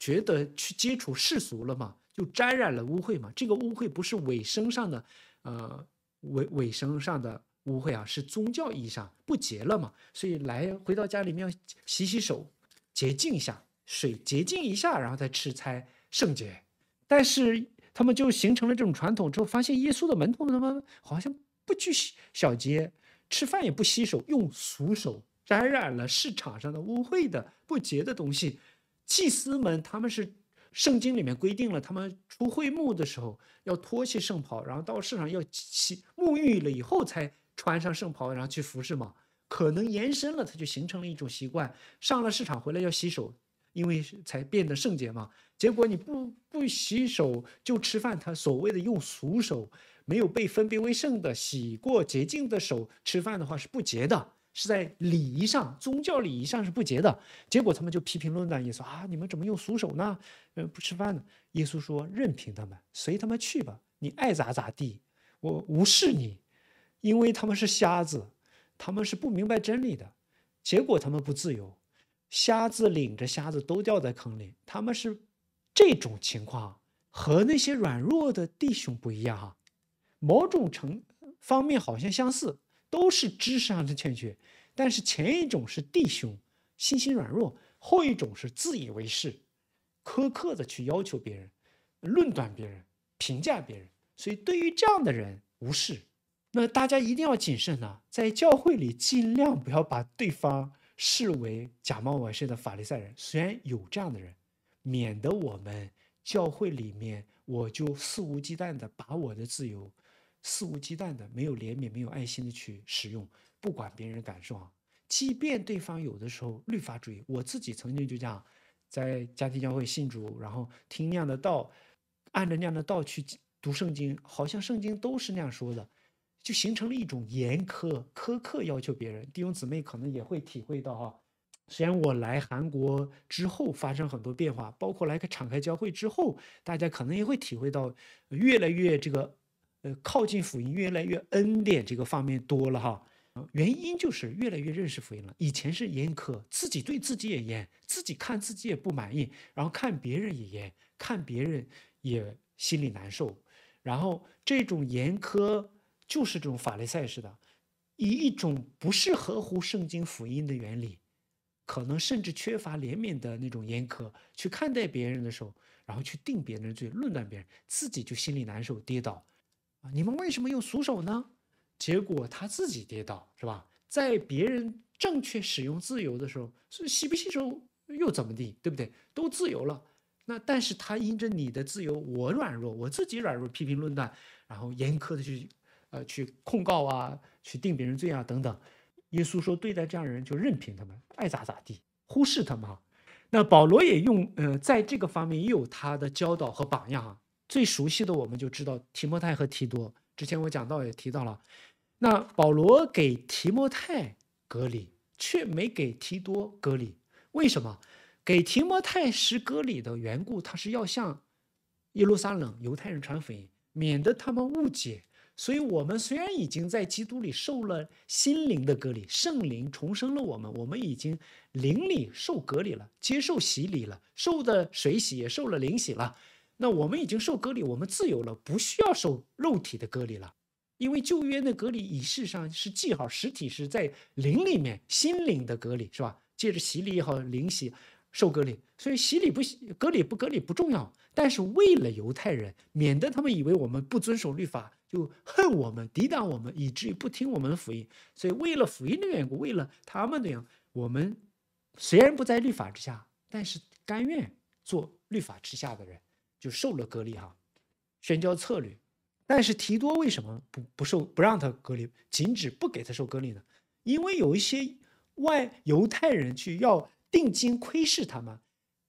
S1: 觉得去接触世俗了嘛，就沾染了污秽嘛。这个污秽不是尾生上的，呃，尾尾生上的污秽啊，是宗教意义上不洁了嘛。所以来回到家里面洗洗手，洁净一下水，洁净一下，然后再吃餐圣洁。但是他们就形成了这种传统之后，发现耶稣的门徒他们好像不拘小节，吃饭也不洗手，用俗手沾染了市场上的污秽的不洁的东西。祭司们，他们是圣经里面规定了，他们出会幕的时候要脱去圣袍，然后到市场要洗沐浴了以后才穿上圣袍，然后去服侍嘛。可能延伸了，它就形成了一种习惯。上了市场回来要洗手，因为才变得圣洁嘛。结果你不不洗手就吃饭，他所谓的用俗手，没有被分别为圣的、洗过洁净的手吃饭的话是不洁的。是在礼仪上，宗教礼仪上是不结的。结果他们就批评论断耶稣啊，你们怎么用俗手呢？呃，不吃饭呢？耶稣说，任凭他们，随他们去吧，你爱咋咋地，我无视你，因为他们是瞎子，他们是不明白真理的。结果他们不自由，瞎子领着瞎子都掉在坑里，他们是这种情况，和那些软弱的弟兄不一样哈，某种程方面好像相似。都是知识上的欠缺，但是前一种是弟兄信心软弱，后一种是自以为是，苛刻的去要求别人、论断别人、评价别人。所以对于这样的人无视，那大家一定要谨慎呢，在教会里尽量不要把对方视为假冒伪善的法利赛人。虽然有这样的人，免得我们教会里面我就肆无忌惮的把我的自由。肆无忌惮的，没有怜悯、没有爱心的去使用，不管别人的感受啊！即便对方有的时候律法主义，我自己曾经就这样，在家庭教会信主，然后听那样的道，按着那样的道去读圣经，好像圣经都是那样说的，就形成了一种严苛苛刻要求别人。弟兄姊妹可能也会体会到哈，虽然我来韩国之后发生很多变化，包括来个敞开教会之后，大家可能也会体会到越来越这个。呃，靠近福音越来越恩典这个方面多了哈，原因就是越来越认识福音了。以前是严苛，自己对自己也严，自己看自己也不满意，然后看别人也严，看别人也心里难受。然后这种严苛就是这种法律赛事的，以一种不是合乎圣经福音的原理，可能甚至缺乏怜悯的那种严苛去看待别人的时候，然后去定别人的罪、论断别人，自己就心里难受、跌倒。啊，你们为什么用俗手呢？结果他自己跌倒，是吧？在别人正确使用自由的时候，是吸不吸收又怎么地，对不对？都自由了，那但是他因着你的自由，我软弱，我自己软弱，批评、论断，然后严苛的去，呃，去控告啊，去定别人罪啊，等等。耶稣说，对待这样的人就任凭他们，爱咋咋地，忽视他们哈。那保罗也用，呃，在这个方面也有他的教导和榜样哈。最熟悉的我们就知道提摩太和提多。之前我讲到也提到了，那保罗给提摩太隔离，却没给提多隔离。为什么？给提摩太施隔离的缘故，他是要向耶路撒冷犹太人传福音，免得他们误解。所以我们虽然已经在基督里受了心灵的隔离，圣灵重生了我们，我们已经灵里受隔离了，接受洗礼了，受的水洗也受了灵洗了。那我们已经受隔离，我们自由了，不需要受肉体的隔离了，因为旧约的隔离仪式上是记号，实体是在灵里面，心灵的隔离是吧？借着洗礼也好，灵洗受隔离，所以洗礼不洗隔离不隔离不重要。但是为了犹太人，免得他们以为我们不遵守律法就恨我们、抵挡我们，以至于不听我们的福音，所以为了福音的缘故，为了他们的，我们虽然不在律法之下，但是甘愿做律法之下的人。就受了隔离哈，宣教策略，但是提多为什么不不受不让他隔离，禁止不给他受隔离呢？因为有一些外犹太人去要定睛窥视他们，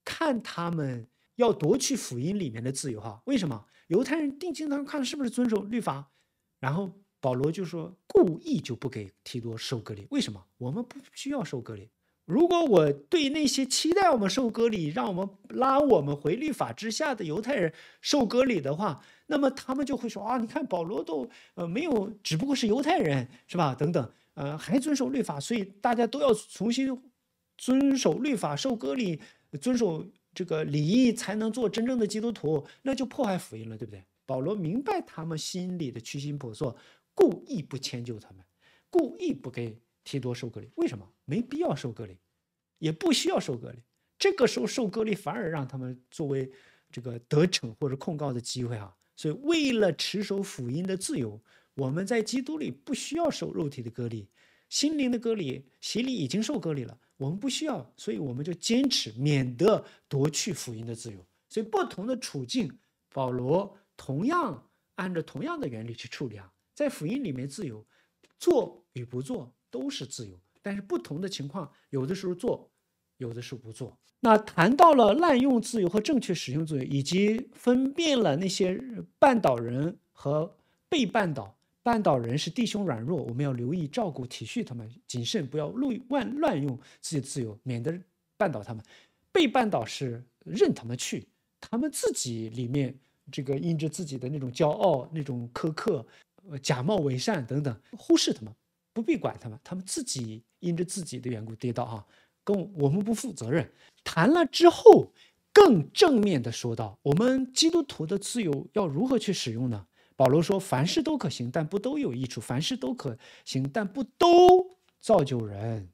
S1: 看他们要夺取福音里面的自由哈。为什么犹太人定睛他们看是不是遵守律法？然后保罗就说故意就不给提多受隔离，为什么？我们不需要受隔离。如果我对那些期待我们受隔离，让我们拉我们回律法之下的犹太人受隔离的话，那么他们就会说啊，你看保罗都呃没有，只不过是犹太人是吧？等等，呃还遵守律法，所以大家都要重新遵守律法，受隔离，遵守这个礼仪才能做真正的基督徒，那就破坏福音了，对不对？保罗明白他们心里的居心叵测，故意不迁就他们，故意不给。提多受隔离，为什么没必要受隔离，也不需要受隔离。这个时候受隔离反而让他们作为这个得逞或者控告的机会啊。所以，为了持守福音的自由，我们在基督里不需要受肉体的隔离，心灵的隔离，洗礼已经受隔离了，我们不需要，所以我们就坚持，免得夺去福音的自由。所以，不同的处境，保罗同样按照同样的原理去处理啊。在福音里面自由，做与不做。都是自由，但是不同的情况，有的时候做，有的时候不做。那谈到了滥用自由和正确使用自由，以及分辨了那些绊倒人和被绊倒。绊倒人是弟兄软弱，我们要留意照顾体恤他们，谨慎不要乱乱用自己自由，免得绊倒他们。被绊倒是任他们去，他们自己里面这个因着自己的那种骄傲、那种苛刻、假冒伪善等等，忽视他们。不必管他们，他们自己因着自己的缘故跌倒啊，跟我们不负责任。谈了之后，更正面的说道：，我们基督徒的自由要如何去使用呢？保罗说：凡事都可行，但不都有益处；凡事都可行，但不都造就人。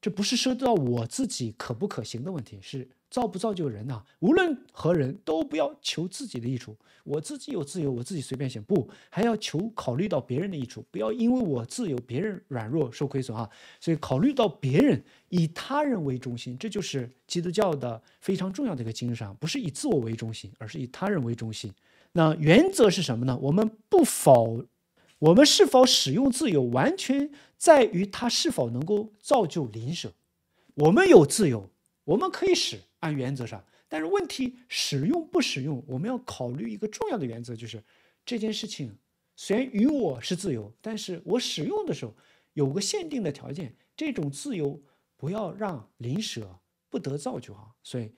S1: 这不是涉及到我自己可不可行的问题，是。造不造就人呐？无论何人都不要求自己的益处，我自己有自由，我自己随便选，不，还要求考虑到别人的益处，不要因为我自由，别人软弱受亏损啊。所以考虑到别人，以他人为中心，这就是基督教的非常重要的一个精神，不是以自我为中心，而是以他人为中心。那原则是什么呢？我们不否，我们是否使用自由，完全在于他是否能够造就邻舍。我们有自由，我们可以使。按原则上，但是问题使用不使用，我们要考虑一个重要的原则，就是这件事情虽然与我是自由，但是我使用的时候有个限定的条件，这种自由不要让灵蛇不得造就啊。所以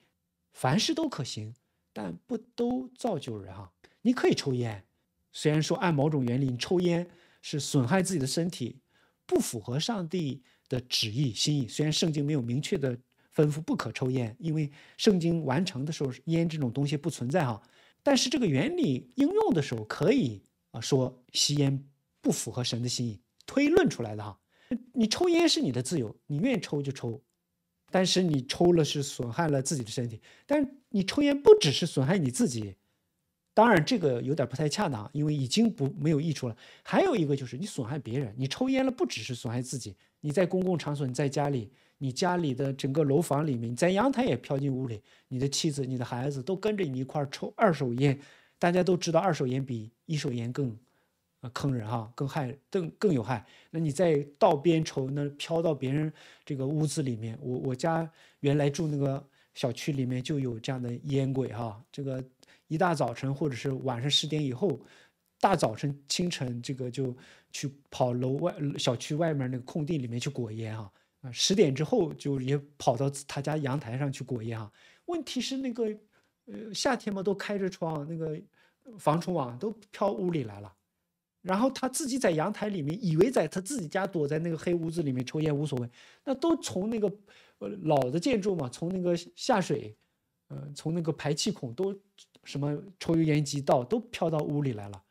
S1: 凡事都可行，但不都造就人啊。你可以抽烟，虽然说按某种原理，你抽烟是损害自己的身体，不符合上帝的旨意心意。虽然圣经没有明确的。吩咐不可抽烟，因为圣经完成的时候烟这种东西不存在哈。但是这个原理应用的时候，可以啊说吸烟不符合神的心意，推论出来的哈。你抽烟是你的自由，你愿意抽就抽，但是你抽了是损害了自己的身体。但你抽烟不只是损害你自己，当然这个有点不太恰当，因为已经不没有益处了。还有一个就是你损害别人，你抽烟了不只是损害自己，你在公共场所，你在家里。你家里的整个楼房里面，你在阳台也飘进屋里，你的妻子、你的孩子都跟着你一块儿抽二手烟。大家都知道，二手烟比一手烟更，呃，坑人哈，更害，更更有害。那你在道边抽，那飘到别人这个屋子里面。我我家原来住那个小区里面就有这样的烟鬼哈。这个一大早晨或者是晚上十点以后，大早晨清晨这个就去跑楼外小区外面那个空地里面去裹烟啊。十点之后就也跑到他家阳台上去过夜哈。问题是那个，呃，夏天嘛都开着窗，那个防虫网都飘屋里来了。然后他自己在阳台里面，以为在他自己家躲在那个黑屋子里面抽烟无所谓，那都从那个老的建筑嘛，从那个下水，呃，从那个排气孔都什么抽油烟机到都飘到屋里来了。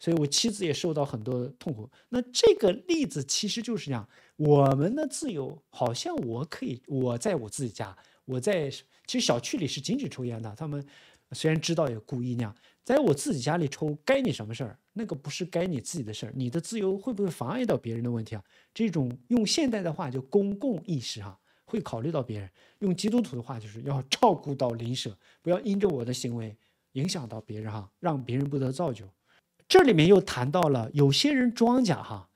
S1: 所以我妻子也受到很多痛苦。那这个例子其实就是这样。我们的自由好像我可以，我在我自己家，我在其实小区里是禁止抽烟的。他们虽然知道，也故意那样，在我自己家里抽，该你什么事儿？那个不是该你自己的事儿，你的自由会不会妨碍到别人的问题啊？这种用现代的话，就公共意识哈，会考虑到别人。用基督徒的话，就是要照顾到邻舍，不要因着我的行为影响到别人哈，让别人不得造就。这里面又谈到了有些人庄稼哈。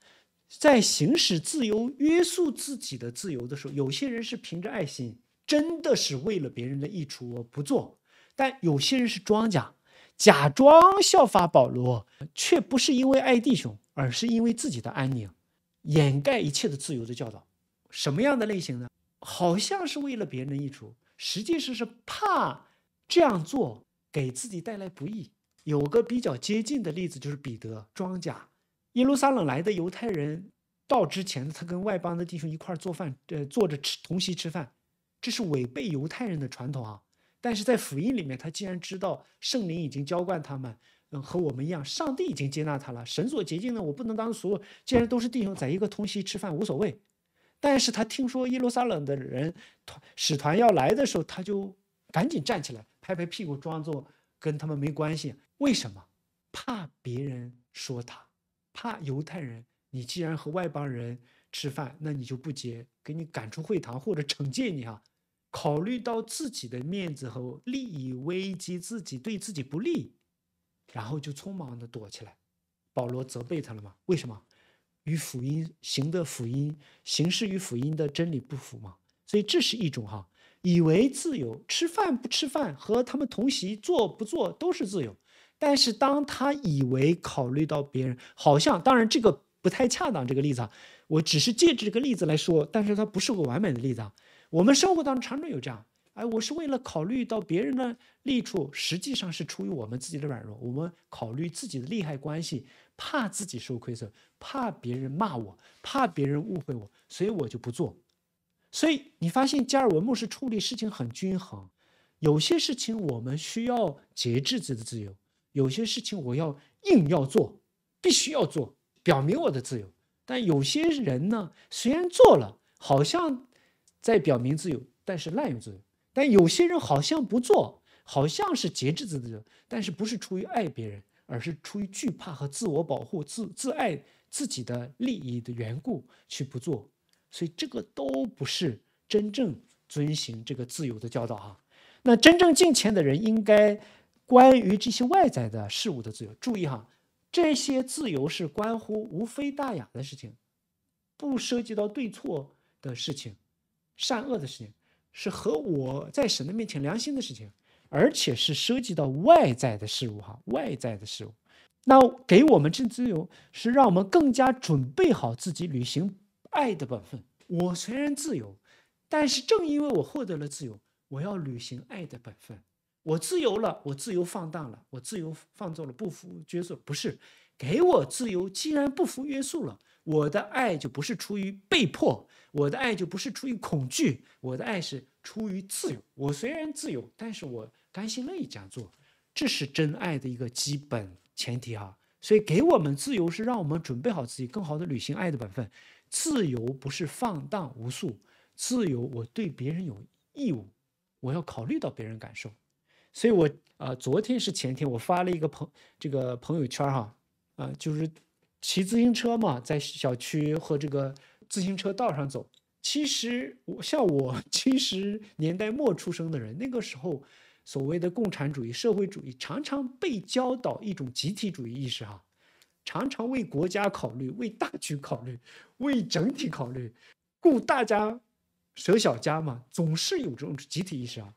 S1: 在行使自由、约束自己的自由的时候，有些人是凭着爱心，真的是为了别人的益处，我不做；但有些人是庄家，假装效法保罗，却不是因为爱弟兄，而是因为自己的安宁，掩盖一切的自由的教导。什么样的类型呢？好像是为了别人的益处，实际上是怕这样做给自己带来不易。有个比较接近的例子，就是彼得庄家。耶路撒冷来的犹太人到之前，他跟外邦的弟兄一块儿做饭，呃，坐着吃同席吃饭，这是违背犹太人的传统啊。但是在福音里面，他既然知道圣灵已经浇灌他们，嗯，和我们一样，上帝已经接纳他了。神所洁净的，我不能当俗。既然都是弟兄，在一个同席吃饭无所谓。但是他听说耶路撒冷的人团使团要来的时候，他就赶紧站起来，拍拍屁股，装作跟他们没关系。为什么？怕别人说他。怕犹太人，你既然和外邦人吃饭，那你就不结，给你赶出会堂或者惩戒你啊。考虑到自己的面子和利益危机，自己对自己不利，然后就匆忙的躲起来。保罗责备他了吗？为什么？与福音行的福音形式与福音的真理不符嘛。所以这是一种哈，以为自由，吃饭不吃饭，和他们同席坐不坐都是自由。但是当他以为考虑到别人，好像当然这个不太恰当，这个例子啊，我只是借着这个例子来说，但是它不是个完美的例子啊。我们生活当中常常有这样，哎，我是为了考虑到别人的利处，实际上是出于我们自己的软弱，我们考虑自己的利害关系，怕自己受亏损，怕别人骂我，怕别人误会我，所以我就不做。所以你发现加尔文牧师处理事情很均衡，有些事情我们需要节制自己的自由。有些事情我要硬要做，必须要做，表明我的自由。但有些人呢，虽然做了，好像在表明自由，但是滥用自由。但有些人好像不做，好像是节制自的，但是不是出于爱别人，而是出于惧怕和自我保护、自自爱自己的利益的缘故去不做。所以这个都不是真正遵循这个自由的教导哈。那真正敬虔的人应该。关于这些外在的事物的自由，注意哈，这些自由是关乎无非大雅的事情，不涉及到对错的事情、善恶的事情，是和我在神的面前良心的事情，而且是涉及到外在的事物哈，外在的事物。那给我们这自由，是让我们更加准备好自己履行爱的本分。我虽然自由，但是正因为我获得了自由，我要履行爱的本分。我自由了，我自由放荡了，我自由放纵了，不服约束不是。给我自由，既然不服约束了，我的爱就不是出于被迫，我的爱就不是出于恐惧，我的爱是出于自由。我虽然自由，但是我甘心乐意这样做，这是真爱的一个基本前提哈。所以，给我们自由是让我们准备好自己，更好的履行爱的本分。自由不是放荡无束，自由我对别人有义务，我要考虑到别人感受。所以，我呃，昨天是前天，我发了一个朋这个朋友圈哈，啊，就是骑自行车嘛，在小区和这个自行车道上走。其实我像我七十年代末出生的人，那个时候所谓的共产主义、社会主义，常常被教导一种集体主义意识哈，常常为国家考虑、为大局考虑、为整体考虑，顾大家舍小家嘛，总是有这种集体意识啊。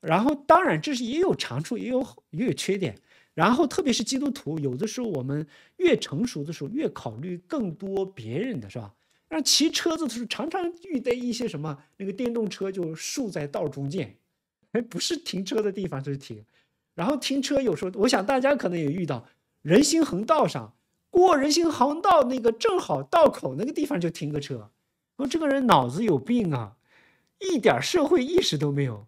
S1: 然后，当然，这是也有长处，也有也有缺点。然后，特别是基督徒，有的时候我们越成熟的时候，越考虑更多别人的是吧？那骑车子的时候，常常遇到一些什么，那个电动车就竖在道中间，哎，不是停车的地方就是停。然后停车有时候，我想大家可能也遇到，人行横道上过人行横道那个正好道口那个地方就停个车，我这个人脑子有病啊，一点社会意识都没有。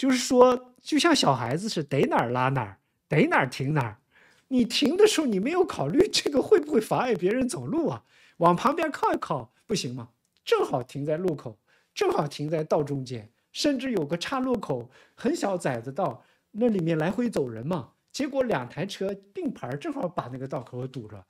S1: 就是说，就像小孩子似的，逮哪儿拉哪儿，逮哪儿停哪儿。你停的时候，你没有考虑 这个会不会妨碍别人走路啊？往旁边靠一靠，不行吗？正好停在路口，正好停在道中间，甚至有个岔路口，很小窄的道，那里面来回走人嘛。结果两台车并排，正好把那个道口堵着。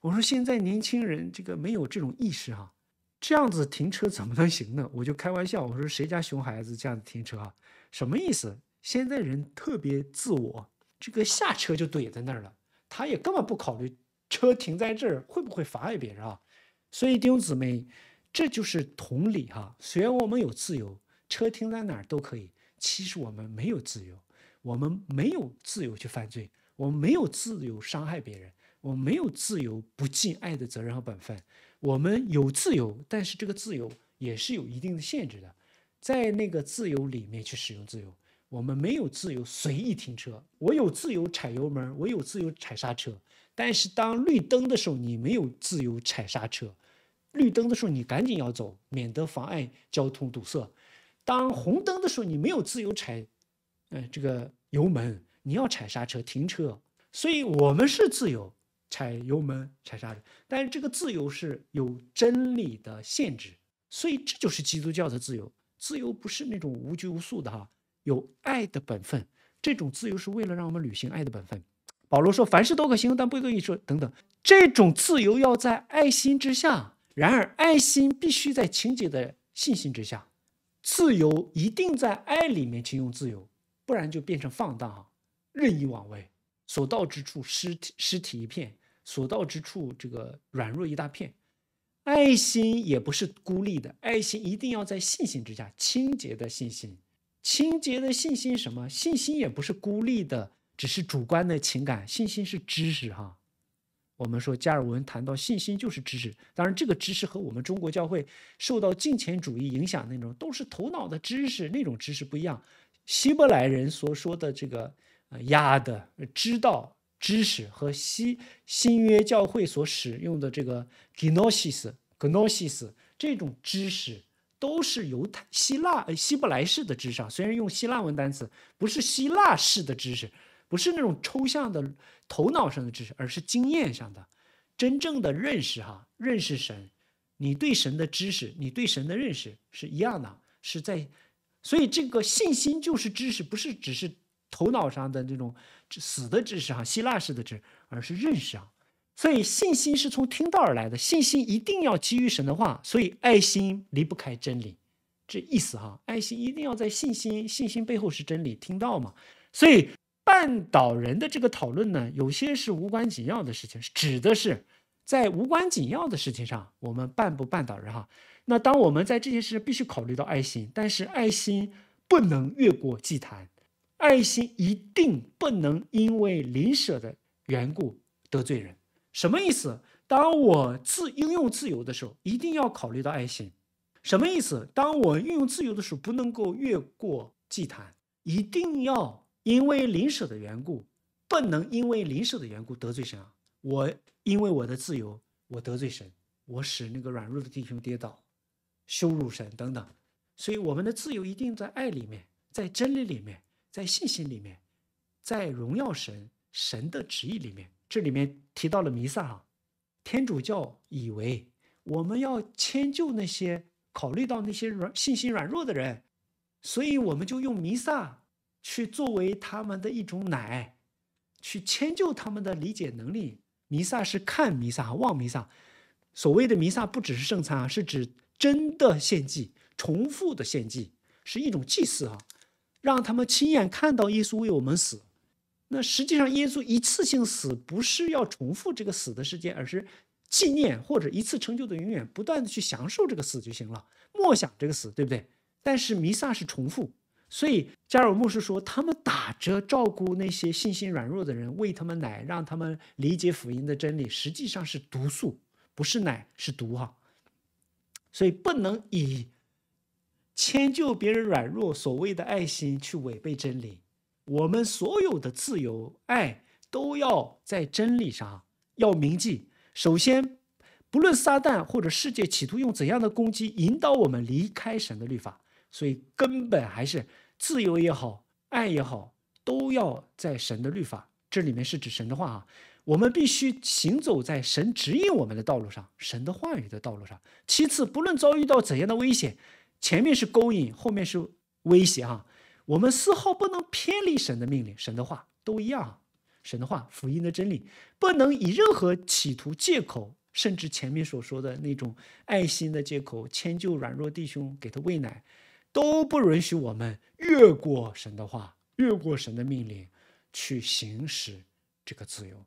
S1: 我说现在年轻人这个没有这种意识啊，这样子停车怎么能行呢？我就开玩笑，我说谁家熊孩子这样子停车啊？什么意思？现在人特别自我，这个下车就怼在那儿了，他也根本不考虑车停在这儿会不会妨碍别人。啊。所以，兄子妹，这就是同理哈。虽然我们有自由，车停在哪儿都可以，其实我们没有自由，我们没有自由去犯罪，我们没有自由伤害别人，我们没有自由不尽爱的责任和本分。我们有自由，但是这个自由也是有一定的限制的。在那个自由里面去使用自由，我们没有自由随意停车，我有自由踩油门，我有自由踩刹车。但是当绿灯的时候，你没有自由踩刹车，绿灯的时候你赶紧要走，免得妨碍交通堵塞。当红灯的时候，你没有自由踩，嗯，这个油门，你要踩刹车停车。所以我们是自由踩油门踩刹车，但是这个自由是有真理的限制，所以这就是基督教的自由。自由不是那种无拘无束的哈，有爱的本分，这种自由是为了让我们履行爱的本分。保罗说，凡事都可行，但不跟你说等等。这种自由要在爱心之下，然而爱心必须在情节的信心之下。自由一定在爱里面去用自由，不然就变成放荡任意妄为，所到之处尸体尸体一片，所到之处这个软弱一大片。爱心也不是孤立的，爱心一定要在信心之下，清洁的信心，清洁的信心什么？信心也不是孤立的，只是主观的情感。信心是知识哈，我们说加尔文谈到信心就是知识，当然这个知识和我们中国教会受到金钱主义影响那种都是头脑的知识，那种知识不一样。希伯来人所说的这个呃，亚的知道。知识和新新约教会所使用的这个 gnosis，gnosis 这种知识都是犹太希腊、呃希伯来式的知识，虽然用希腊文单词，不是希腊式的知识，不是那种抽象的头脑上的知识，而是经验上的真正的认识哈，认识神，你对神的知识，你对神的认识是一样的，是在，所以这个信心就是知识，不是只是头脑上的那种。死的知识哈，希腊式的知，而是认识啊。所以信心是从听到而来的，信心一定要基于神的话。所以爱心离不开真理，这意思哈，爱心一定要在信心，信心背后是真理，听到嘛。所以绊倒人的这个讨论呢，有些是无关紧要的事情，指的是在无关紧要的事情上，我们绊不绊倒人哈。那当我们在这件事必须考虑到爱心，但是爱心不能越过祭坛。爱心一定不能因为邻舍的缘故得罪人，什么意思？当我自运用自由的时候，一定要考虑到爱心，什么意思？当我运用自由的时候，不能够越过祭坛，一定要因为邻舍的缘故，不能因为邻舍的缘故得罪神啊！我因为我的自由，我得罪神，我使那个软弱的弟兄跌倒，羞辱神等等。所以我们的自由一定在爱里面，在真理里面。在信心里面，在荣耀神神的旨意里面，这里面提到了弥撒啊。天主教以为我们要迁就那些考虑到那些软信心软弱的人，所以我们就用弥撒去作为他们的一种奶，去迁就他们的理解能力。弥撒是看弥撒，望弥撒。所谓的弥撒不只是圣餐啊，是指真的献祭，重复的献祭是一种祭祀啊。让他们亲眼看到耶稣为我们死。那实际上，耶稣一次性死，不是要重复这个死的事件，而是纪念或者一次成就的永远不断的去享受这个死就行了，莫想这个死，对不对？但是弥撒是重复，所以加尔默是说，他们打着照顾那些信心软弱的人，喂他们奶，让他们理解福音的真理，实际上是毒素，不是奶，是毒哈。所以不能以。迁就别人软弱，所谓的爱心去违背真理。我们所有的自由爱都要在真理上要铭记。首先，不论撒旦或者世界企图用怎样的攻击引导我们离开神的律法，所以根本还是自由也好，爱也好，都要在神的律法这里面是指神的话啊。我们必须行走在神指引我们的道路上，神的话语的道路上。其次，不论遭遇到怎样的危险。前面是勾引，后面是威胁啊！我们丝毫不能偏离神的命令，神的话都一样。神的话，福音的真理，不能以任何企图借口，甚至前面所说的那种爱心的借口，迁就软弱弟兄给他喂奶，都不允许我们越过神的话，越过神的命令去行使这个自由。